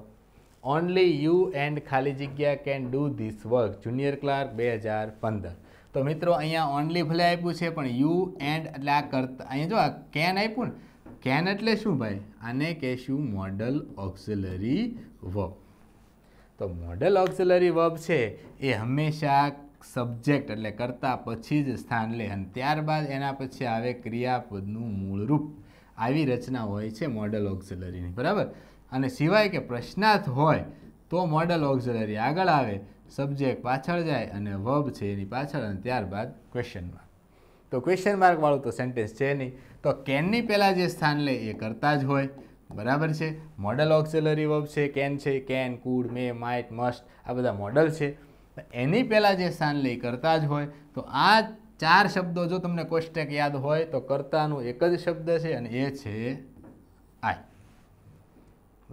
ઓનલી યુ એન્ડ ખાલી જગ્યા can do this work junior clerk બે હજાર પંદર તો મિત્રો અહીંયા ઓનલી ભલે આપ્યું છે પણ યુ એન્ડ એટલે આ કરતા અહીંયા જો આ કેન આપ્યું ને કેન એટલે શું ભાઈ આને કહેશું મોડલ ઓક્સેલરી વર્બ તો મોડલ ઓક્સેલરી વર્બ છે એ હંમેશા સબ્જેક્ટ એટલે કરતાં પછી જ સ્થાન લે અને ત્યારબાદ એના પછી આવે ક્રિયાપદનું મૂળરૂપ આવી રચના હોય છે મોડલ ઓક્સેલરીની બરાબર અને સિવાય કે પ્રશ્નાર્થ હોય તો મોડલ ઓક્ઝિલરી આગળ આવે સબ્જેક્ટ પાછળ જાય અને વર્બ છે એની પાછળ અને ત્યારબાદ ક્વેશ્ચન માર્ક તો ક્વેશ્ચન માર્કવાળું તો સેન્ટેન્સ છે નહીં તો કેનની પહેલાં જે સ્થાન લે એ કરતા જ હોય બરાબર છે મોડલ ઓક્સેલરી વર્બ છે કેન છે can could may might must આ બધા મોડલ છે એની પહેલાં જે સ્થાન લે કરતા જ હોય તો આ ચાર શબ્દો જો તમને કોષ્ટેક યાદ હોય તો કરતાનું એક જ શબ્દ છે અને એ છે આઈ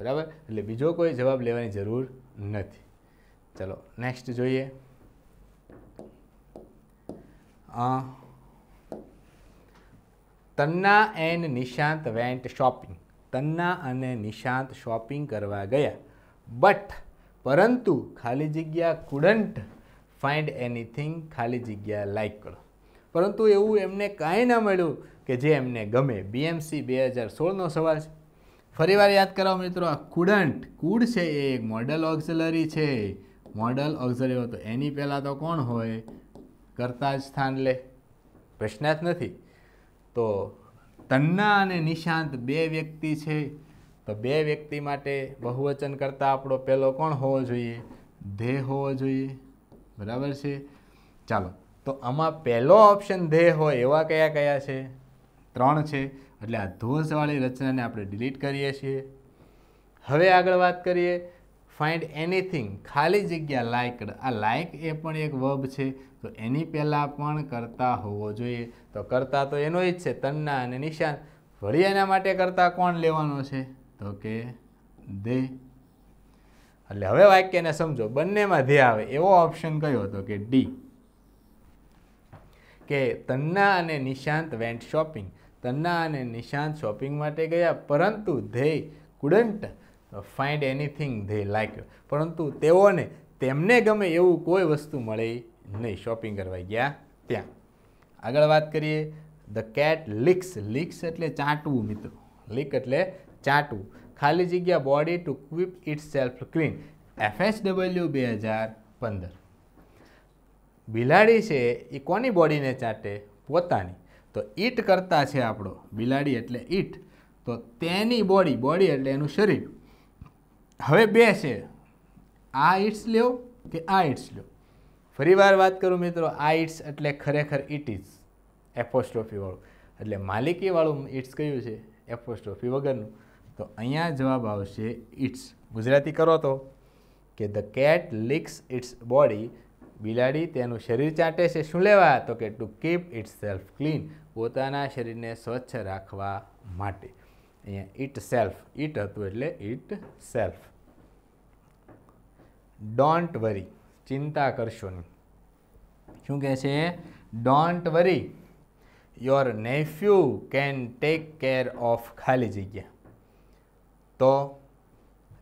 બરાબર એટલે બીજો કોઈ જવાબ લેવાની જરૂર નથી ચલો નેક્સ્ટ જોઈએ Tanna and Nishant went shopping Tanna અને નિશાંત શોપિંગ કરવા ગયા બટ પરંતુ ખાલી જગ્યા કુડન્ટ ફાઇન્ડ એનીથિંગ ખાલી જગ્યા લાઈક કરો પરંતુ એવું એમને કાંઈ ના મળ્યું કે જે એમને ગમે બીએમસી બે હજાર સોળનો સવાલ છે વાર યાદ કરાવો મિત્રો આ કુડન્ટ કુડ છે એ એક મોડલ ઓક્ઝલરી છે મોડલ ઓક્ઝરી તો એની પહેલાં તો કોણ હોય કરતા જ સ્થાન લે પ્રશ્ન જ નથી તો તન્ના અને નિશાંત બે વ્યક્તિ છે તો બે વ્યક્તિ માટે બહુવચન કરતાં આપણો પહેલો કોણ હોવો જોઈએ ધ્યેય હોવો જોઈએ બરાબર છે ચાલો તો આમાં પહેલો ઓપ્શન ધ્યેય હોય એવા કયા કયા છે ત્રણ છે એટલે આ ધોષવાળી રચનાને આપણે ડિલીટ કરીએ છીએ હવે આગળ વાત કરીએ ફાઇન્ડ એનીથિંગ ખાલી જગ્યા લાઇકડ આ લાઇક એ પણ એક વર્બ છે તો એની પહેલાં પણ કરતા હોવો જોઈએ તો કરતા તો એનો જ છે તન્ના અને નિશાન વળી એના માટે કરતા કોણ લેવાનો છે તો કે દે એટલે હવે વાક્યને સમજો બંનેમાં ધે આવે એવો ઓપ્શન કયો હતો કે ડી કે તન્ના અને નિશાંત વેન્ટ શોપિંગ તન્ના અને નિશાંત શોપિંગ માટે ગયા પરંતુ they couldn't find anything they like પરંતુ તેઓને તેમને ગમે એવું કોઈ વસ્તુ મળે નહીં શોપિંગ કરવા ગયા ત્યાં આગળ વાત કરીએ ધ કેટ લિક્સ લિક્સ એટલે ચાંટવું મિત્રો લિક એટલે ચાંટવું ખાલી જગ્યા body to keep itself clean FSW બે હજાર પંદર બિલાડી છે એ કોની બોડીને ચાટે પોતાની તો ઈટ કરતા છે આપણો બિલાડી એટલે ઈટ તો તેની બોડી બોડી એટલે એનું શરીર હવે બે છે આ ઇટ્સ લ્યો કે આ ઇટ્સ લ્યો ફરીવાર વાત કરું મિત્રો આ ઇટ્સ એટલે ખરેખર ઇટ ઇઝ એપોસ્ટ્રોફીવાળું એટલે માલિકીવાળું ઇટ્સ કયું છે એપોસ્ટ્રોફી વગરનું તો અહીંયા જવાબ આવશે ઇટ્સ ગુજરાતી કરો તો કે the cat licks its body બિલાડી તેનું શરીર ચાટે છે શું લેવા તો કે to keep itself clean પોતાના શરીરને સ્વચ્છ રાખવા માટે અહીંયા ઇટ સેલ્ફ ઇટ હતું એટલે ઇટ સેલ્ફ ડોન્ટ વરી ચિંતા કરશો નહીં શું કહે છે don't worry your nephew can take care of ખાલી જગ્યા તો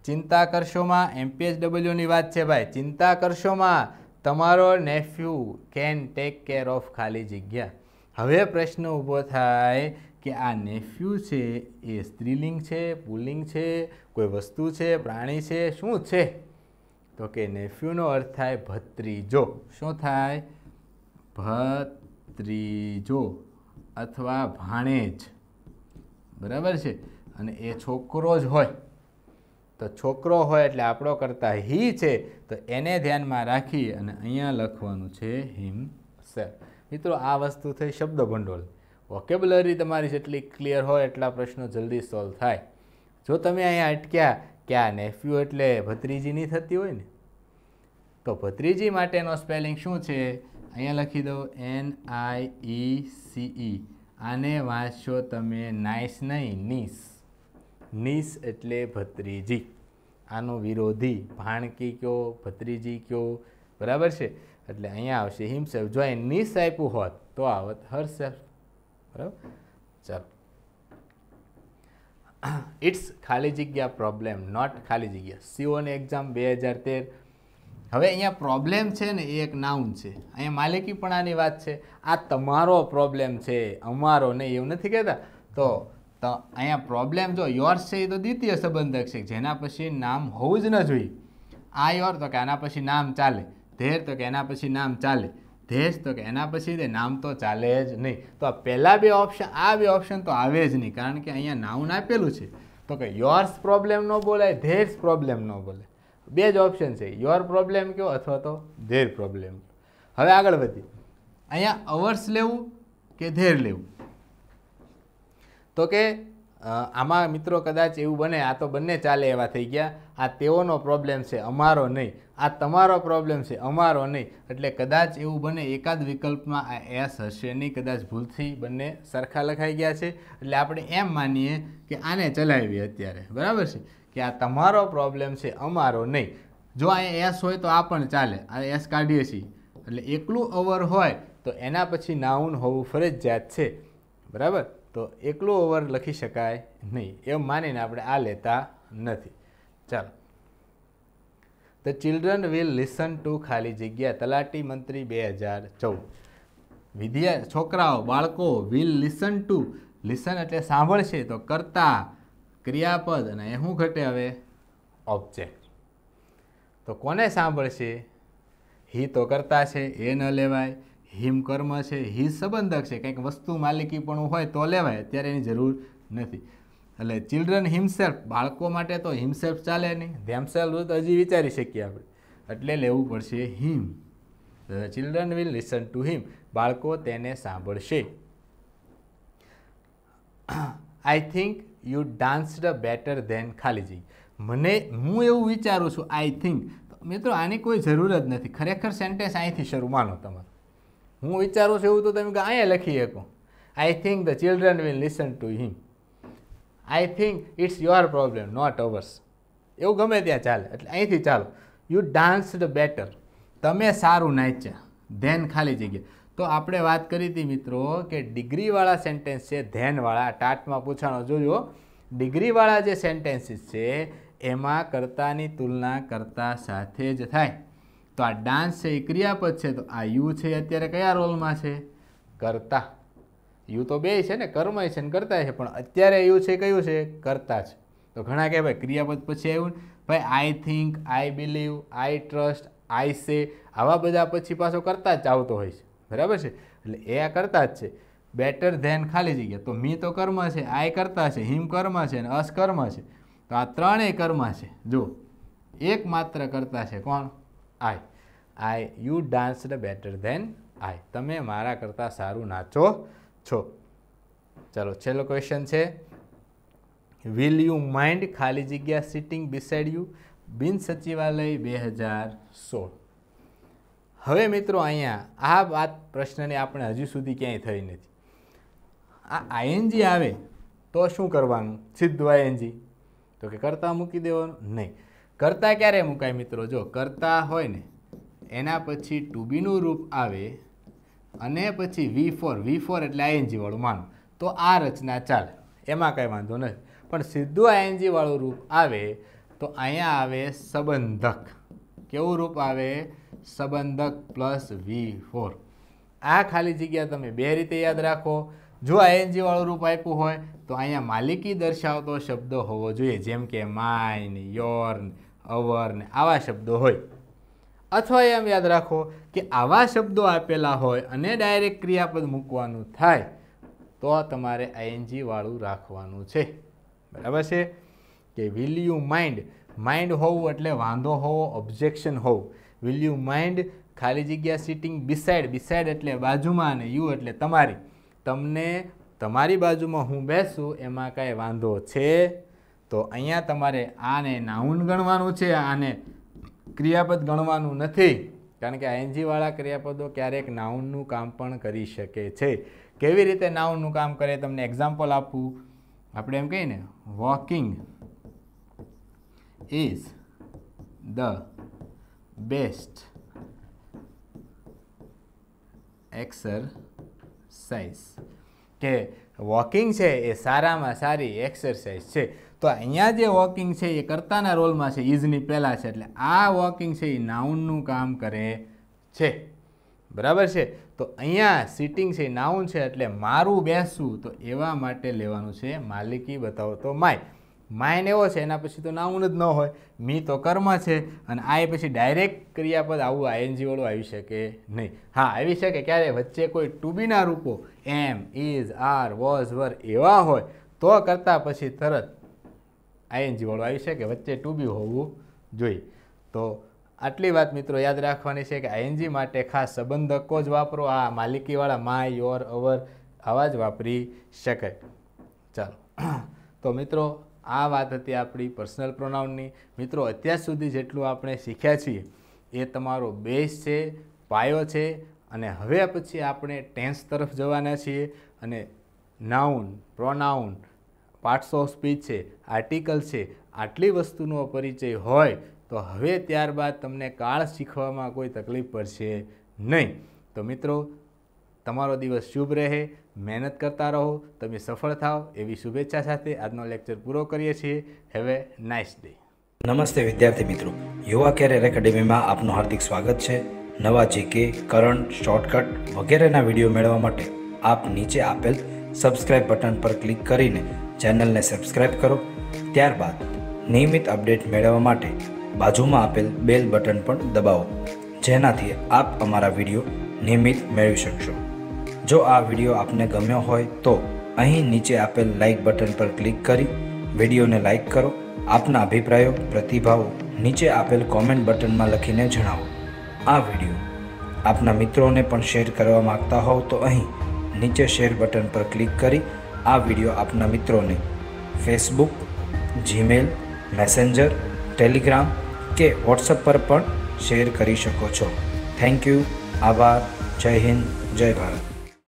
ચિંતા કરશોમાં એમપીએચડબલ્યુની વાત છે ભાઈ ચિંતા કરશોમાં તમારો nephew can take care of ખાલી જગ્યા હવે પ્રશ્ન ઊભો થાય કે આ નેફ્યુ છે એ સ્ત્રીલિંગ છે પુલિંગ છે કોઈ વસ્તુ છે પ્રાણી છે શું છે તો કે નેફ્યુનો અર્થ થાય ભત્રીજો શું થાય ભત્રીજો અથવા ભાણેજ બરાબર છે અને એ છોકરો જ હોય તો છોકરો હોય એટલે આપણો કરતાં હી છે તો એને ધ્યાનમાં રાખી અને અહીંયા લખવાનું છે હિમ સેલ્ફ મિત્રો આ વસ્તુ થઈ શબ્દ ભંડોળ વોકેબ્યુલરી તમારી જેટલી ક્લિયર હોય એટલા પ્રશ્નો જલ્દી સોલ્વ થાય જો તમે અહીંયા અટક્યા કે આ નેફ્યુ એટલે ભત્રીજીની થતી હોય ને તો ભત્રીજી માટેનો સ્પેલિંગ શું છે અહીંયા લખી દો એન આઈ ઈ સીઈ આને વાંચશો તમે નાઇસ નહીં નીસ નીસ એટલે ભત્રીજી આનો વિરોધી ભાણકી કયો ભત્રીજી કયો બરાબર છે એટલે અહીંયા આવશે હિમસેફ જો અહીં નીસ આપ્યું હોત તો આવત હર બરાબર ચાલો ઇટ્સ ખાલી જગ્યા પ્રોબ્લેમ નોટ ખાલી જગ્યા સીઓની એક્ઝામ બે હજાર તેર હવે અહીંયા પ્રોબ્લેમ છે ને એ એક નાઉન છે અહીંયા માલિકીપણાની વાત છે આ તમારો પ્રોબ્લેમ છે અમારો નહીં એવું નથી કહેતા તો અહીંયા પ્રોબ્લેમ જો યોર્સ છે એ તો દ્વિતીય સંબંધક છે જેના પછી નામ હોવું જ ન જોઈએ આ યોર તો કે આના પછી નામ ચાલે ધેર તો કે એના પછી નામ ચાલે ધેજ તો કે એના પછી તે નામ તો ચાલે જ નહીં તો આ પહેલાં બે ઓપ્શન આ બે ઓપ્શન તો આવે જ નહીં કારણ કે અહીંયા નાઉન આપેલું છે તો કે યોર્સ પ્રોબ્લેમ ન બોલાય ધેર્સ પ્રોબ્લેમ ન બોલાય બે જ ઓપ્શન છે યોર પ્રોબ્લેમ કયો અથવા તો ધેર પ્રોબ્લેમ હવે આગળ વધીએ અહીંયા અવર્સ લેવું કે ધેર લેવું તો કે આમાં મિત્રો કદાચ એવું બને આ તો બંને ચાલે એવા થઈ ગયા આ તેઓનો પ્રોબ્લેમ છે અમારો નહીં આ તમારો પ્રોબ્લેમ છે અમારો નહીં એટલે કદાચ એવું બને એકાદ વિકલ્પમાં આ એસ હશે નહીં કદાચ ભૂલથી બંને સરખા લખાઈ ગયા છે એટલે આપણે એમ માનીએ કે આને ચલાવીએ અત્યારે બરાબર છે કે આ તમારો પ્રોબ્લેમ છે અમારો નહીં જો આ એસ હોય તો આ પણ ચાલે આ એસ કાઢીએ છીએ એટલે એકલું અવર હોય તો એના પછી નાઉન હોવું ફરજિયાત છે બરાબર તો એકલો ઓવર લખી શકાય નહીં એમ માનીને આપણે આ લેતા નથી ચાલો the children will listen to ખાલી જગ્યા તલાટી મંત્રી બે હજાર ચૌદ વિદ્યા છોકરાઓ બાળકો વિલ લિસન ટુ લિસન એટલે સાંભળશે તો કરતા ક્રિયાપદ અને એ શું ઘટે હવે ઓબ્જેક્ટ તો કોને સાંભળશે હી તો કરતા છે એ ન લેવાય હિમકર્મ છે હિ સંબંધક છે કંઈક વસ્તુ માલિકી પણ હોય તો લેવાય અત્યારે એની જરૂર નથી એટલે ચિલ્ડ્રન હિમસેલ્ફ બાળકો માટે તો હિમસેલ્ફ ચાલે નહીં ધેમસેલ્ફ તો હજી વિચારી શકીએ આપણે એટલે લેવું પડશે him children will listen to him બાળકો તેને સાંભળશે I think you danced better than ખાલીજી મને હું એવું વિચારું છું આઈ થિંક મિત્રો આની કોઈ જરૂર જ નથી ખરેખર સેન્ટેન્સ અહીંથી શરૂ માનો તમારું હું વિચારું છું એવું તો તમે અહીંયા લખી શકો I think the children will listen to him I think it's your problem not ours એવું ગમે ત્યાં ચાલે એટલે અહીંથી ચાલો યુ ડાન્સ ડાન્સ્ડ બેટર તમે સારું નાચ્યા ધેન ખાલી જગ્યા તો આપણે વાત કરી હતી મિત્રો કે ડિગ્રીવાળા સેન્ટેન્સ છે ધેનવાળા ટાટમાં પૂછાણો જોજો ડિગ્રીવાળા જે સેન્ટેન્સીસ છે એમાં કરતાની તુલના કરતા સાથે જ થાય તો આ ડાન્સ છે એ ક્રિયાપદ છે તો આ યુ છે અત્યારે કયા રોલમાં છે કરતા યુ તો બે છે ને કર્મય છે ને કરતા છે પણ અત્યારે યુ છે કયું છે કરતા છે તો ઘણા કહે ભાઈ ક્રિયાપદ પછી આવ્યું ભાઈ I think I believe I trust I say આવા બધા પછી પાછો કરતા જ આવતો હોય છે બરાબર છે એટલે એ આ કરતા જ છે બેટર ધેન ખાલી જગ્યા તો મી તો કર્મ છે આય કરતા છે હિમ કર્મ છે અને અસ છે તો આ ત્રણેય કર્મ છે જો એકમાત્ર કરતા છે કોણ I I you danced better than I તમે મારા કરતાં સારું નાચો છો ચલો છેલ્લો ક્વેશ્ચન છે વિલ યુ માઇન્ડ ખાલી જગ્યા સિટિંગ બિસાઇડ યુ બિન સચિવાલય બે હજાર સોળ હવે મિત્રો અહીંયા આ વાત પ્રશ્નને આપણે હજુ સુધી ક્યાંય થઈ નથી આ આઈએનજી આવે તો શું કરવાનું સીધું આઈએનજી તો કે કરતાં મૂકી દેવાનું નહીં કરતાં ક્યારે મુકાય મિત્રો જો કરતા હોય ને એના પછી ટુબીનું રૂપ આવે અને પછી વી ફોર વી ફોર એટલે આઈએનજી વાળું માનો તો આ રચના ચાલે એમાં કાંઈ વાંધો નથી પણ સીધું આઈએનજી વાળું રૂપ આવે તો અહીંયા આવે સંબંધક કેવું રૂપ આવે સંબંધક પ્લસ વી ફોર આ ખાલી જગ્યા તમે બે રીતે યાદ રાખો જો આઈએનજીવાળું રૂપ આપ્યું હોય તો અહીંયા માલિકી દર્શાવતો શબ્દ હોવો જોઈએ જેમ કે માઇન યોર્ન અવર્ન આવા શબ્દો હોય અથવા એમ યાદ રાખો કે આવા શબ્દો આપેલા હોય અને ડાયરેક્ટ ક્રિયાપદ મૂકવાનું થાય તો તમારે આઈએનજી વાળું રાખવાનું છે બરાબર છે કે વિલ યુ માઇન્ડ માઇન્ડ હોવું એટલે વાંધો હોવો ઓબ્જેક્શન હોવું વિલ યુ માઇન્ડ ખાલી જગ્યા સિટિંગ બિસાઇડ બિસાઇડ એટલે બાજુમાં અને યુ એટલે તમારી તમને તમારી બાજુમાં હું બેસું એમાં કાંઈ વાંધો છે તો અહીંયા તમારે આને નાઉન ગણવાનું છે આને ક્રિયાપદ ગણવાનું નથી કારણ કે આઈએનજીવાળા ક્રિયાપદો ક્યારેક નાઉનનું કામ પણ કરી શકે છે કેવી રીતે નાઉનનું કામ કરે તમને એક્ઝામ્પલ આપવું આપણે એમ કહીએ ને walking is the best exercise કે વોકિંગ છે એ સારામાં સારી એક્સરસાઇઝ છે તો અહીંયા જે વોકિંગ છે એ કરતાના રોલમાં છે ઇઝની પહેલાં છે એટલે આ વોકિંગ છે એ નાઉનનું કામ કરે છે બરાબર છે તો અહીંયા સિટિંગ છે નાઉન છે એટલે મારું બેસવું તો એવા માટે લેવાનું છે માલિકી બતાવો તો માય માઇન એવો છે એના પછી તો નાઉન જ ન હોય મી તો કર્મ છે અને આ પછી ડાયરેક્ટ ક્રિયાપદ આવું આઈએનજીવાળું આવી શકે નહીં હા આવી શકે ક્યારે વચ્ચે કોઈ ટુબીના રૂપો am is are was were એવા હોય તો કરતાં પછી તરત આઈએનજીવાળું આવી છે કે વચ્ચે ટુ હોવું જોઈએ તો આટલી વાત મિત્રો યાદ રાખવાની છે કે આઈએનજી માટે ખાસ સંબંધકો જ વાપરો આ માલિકીવાળા માય યોર અવર આવા જ વાપરી શકાય ચાલો [clears throat] તો મિત્રો આ વાત હતી આપણી પર્સનલ પ્રોનાઉનની મિત્રો અત્યાર સુધી જેટલું આપણે શીખ્યા છીએ એ તમારો બેઝ છે પાયો છે અને હવે પછી આપણે ટેન્સ તરફ જવાના છીએ અને noun pronoun parts of speech છે આર્ટિકલ છે આટલી વસ્તુનો પરિચય હોય તો હવે ત્યારબાદ તમને કાળ શીખવામાં કોઈ તકલીફ પડશે નહીં તો મિત્રો તમારો દિવસ શુભ રહે મહેનત કરતા રહો તમે સફળ થાઓ એવી શુભેચ્છા સાથે આજનો લેક્ચર પૂરો કરીએ છીએ હેવે નાઇસ ડે નમસ્તે વિદ્યાર્થી મિત્રો યુવા કેરિયર એકેડેમીમાં આપનું હાર્દિક સ્વાગત છે નવા જીકે કરંટ શોર્ટકટ વગેરેના વિડીયો મેળવવા માટે આપ નીચે આપેલ સબસ્ક્રાઇબ બટન પર ક્લિક કરીને ચેનલને સબસ્ક્રાઇબ કરો ત્યારબાદ નિયમિત અપડેટ મેળવવા માટે બાજુમાં આપેલ બેલ બટન પણ દબાવો જેનાથી આપ અમારા વિડીયો નિયમિત મેળવી શકશો જો આ વિડીયો આપને ગમ્યો હોય તો અહીં નીચે આપેલ લાઇક બટન પર ક્લિક કરી વિડીયોને લાઇક કરો આપના અભિપ્રાયો પ્રતિભાવો નીચે આપેલ કોમેન્ટ બટનમાં લખીને જણાવો આ વિડીયો આપના મિત્રોને પણ શેર કરવા માગતા હોવ તો અહીં નીચે શેર બટન પર ક્લિક કરી આ વિડીયો આપના મિત્રોને ફેસબુક જીમેલ મેસેન્જર ટેલિગ્રામ કે વોટ્સઅપ પર પણ શેર કરી શકો છો થેન્ક યુ આભાર જય હિન્દ જય ભારત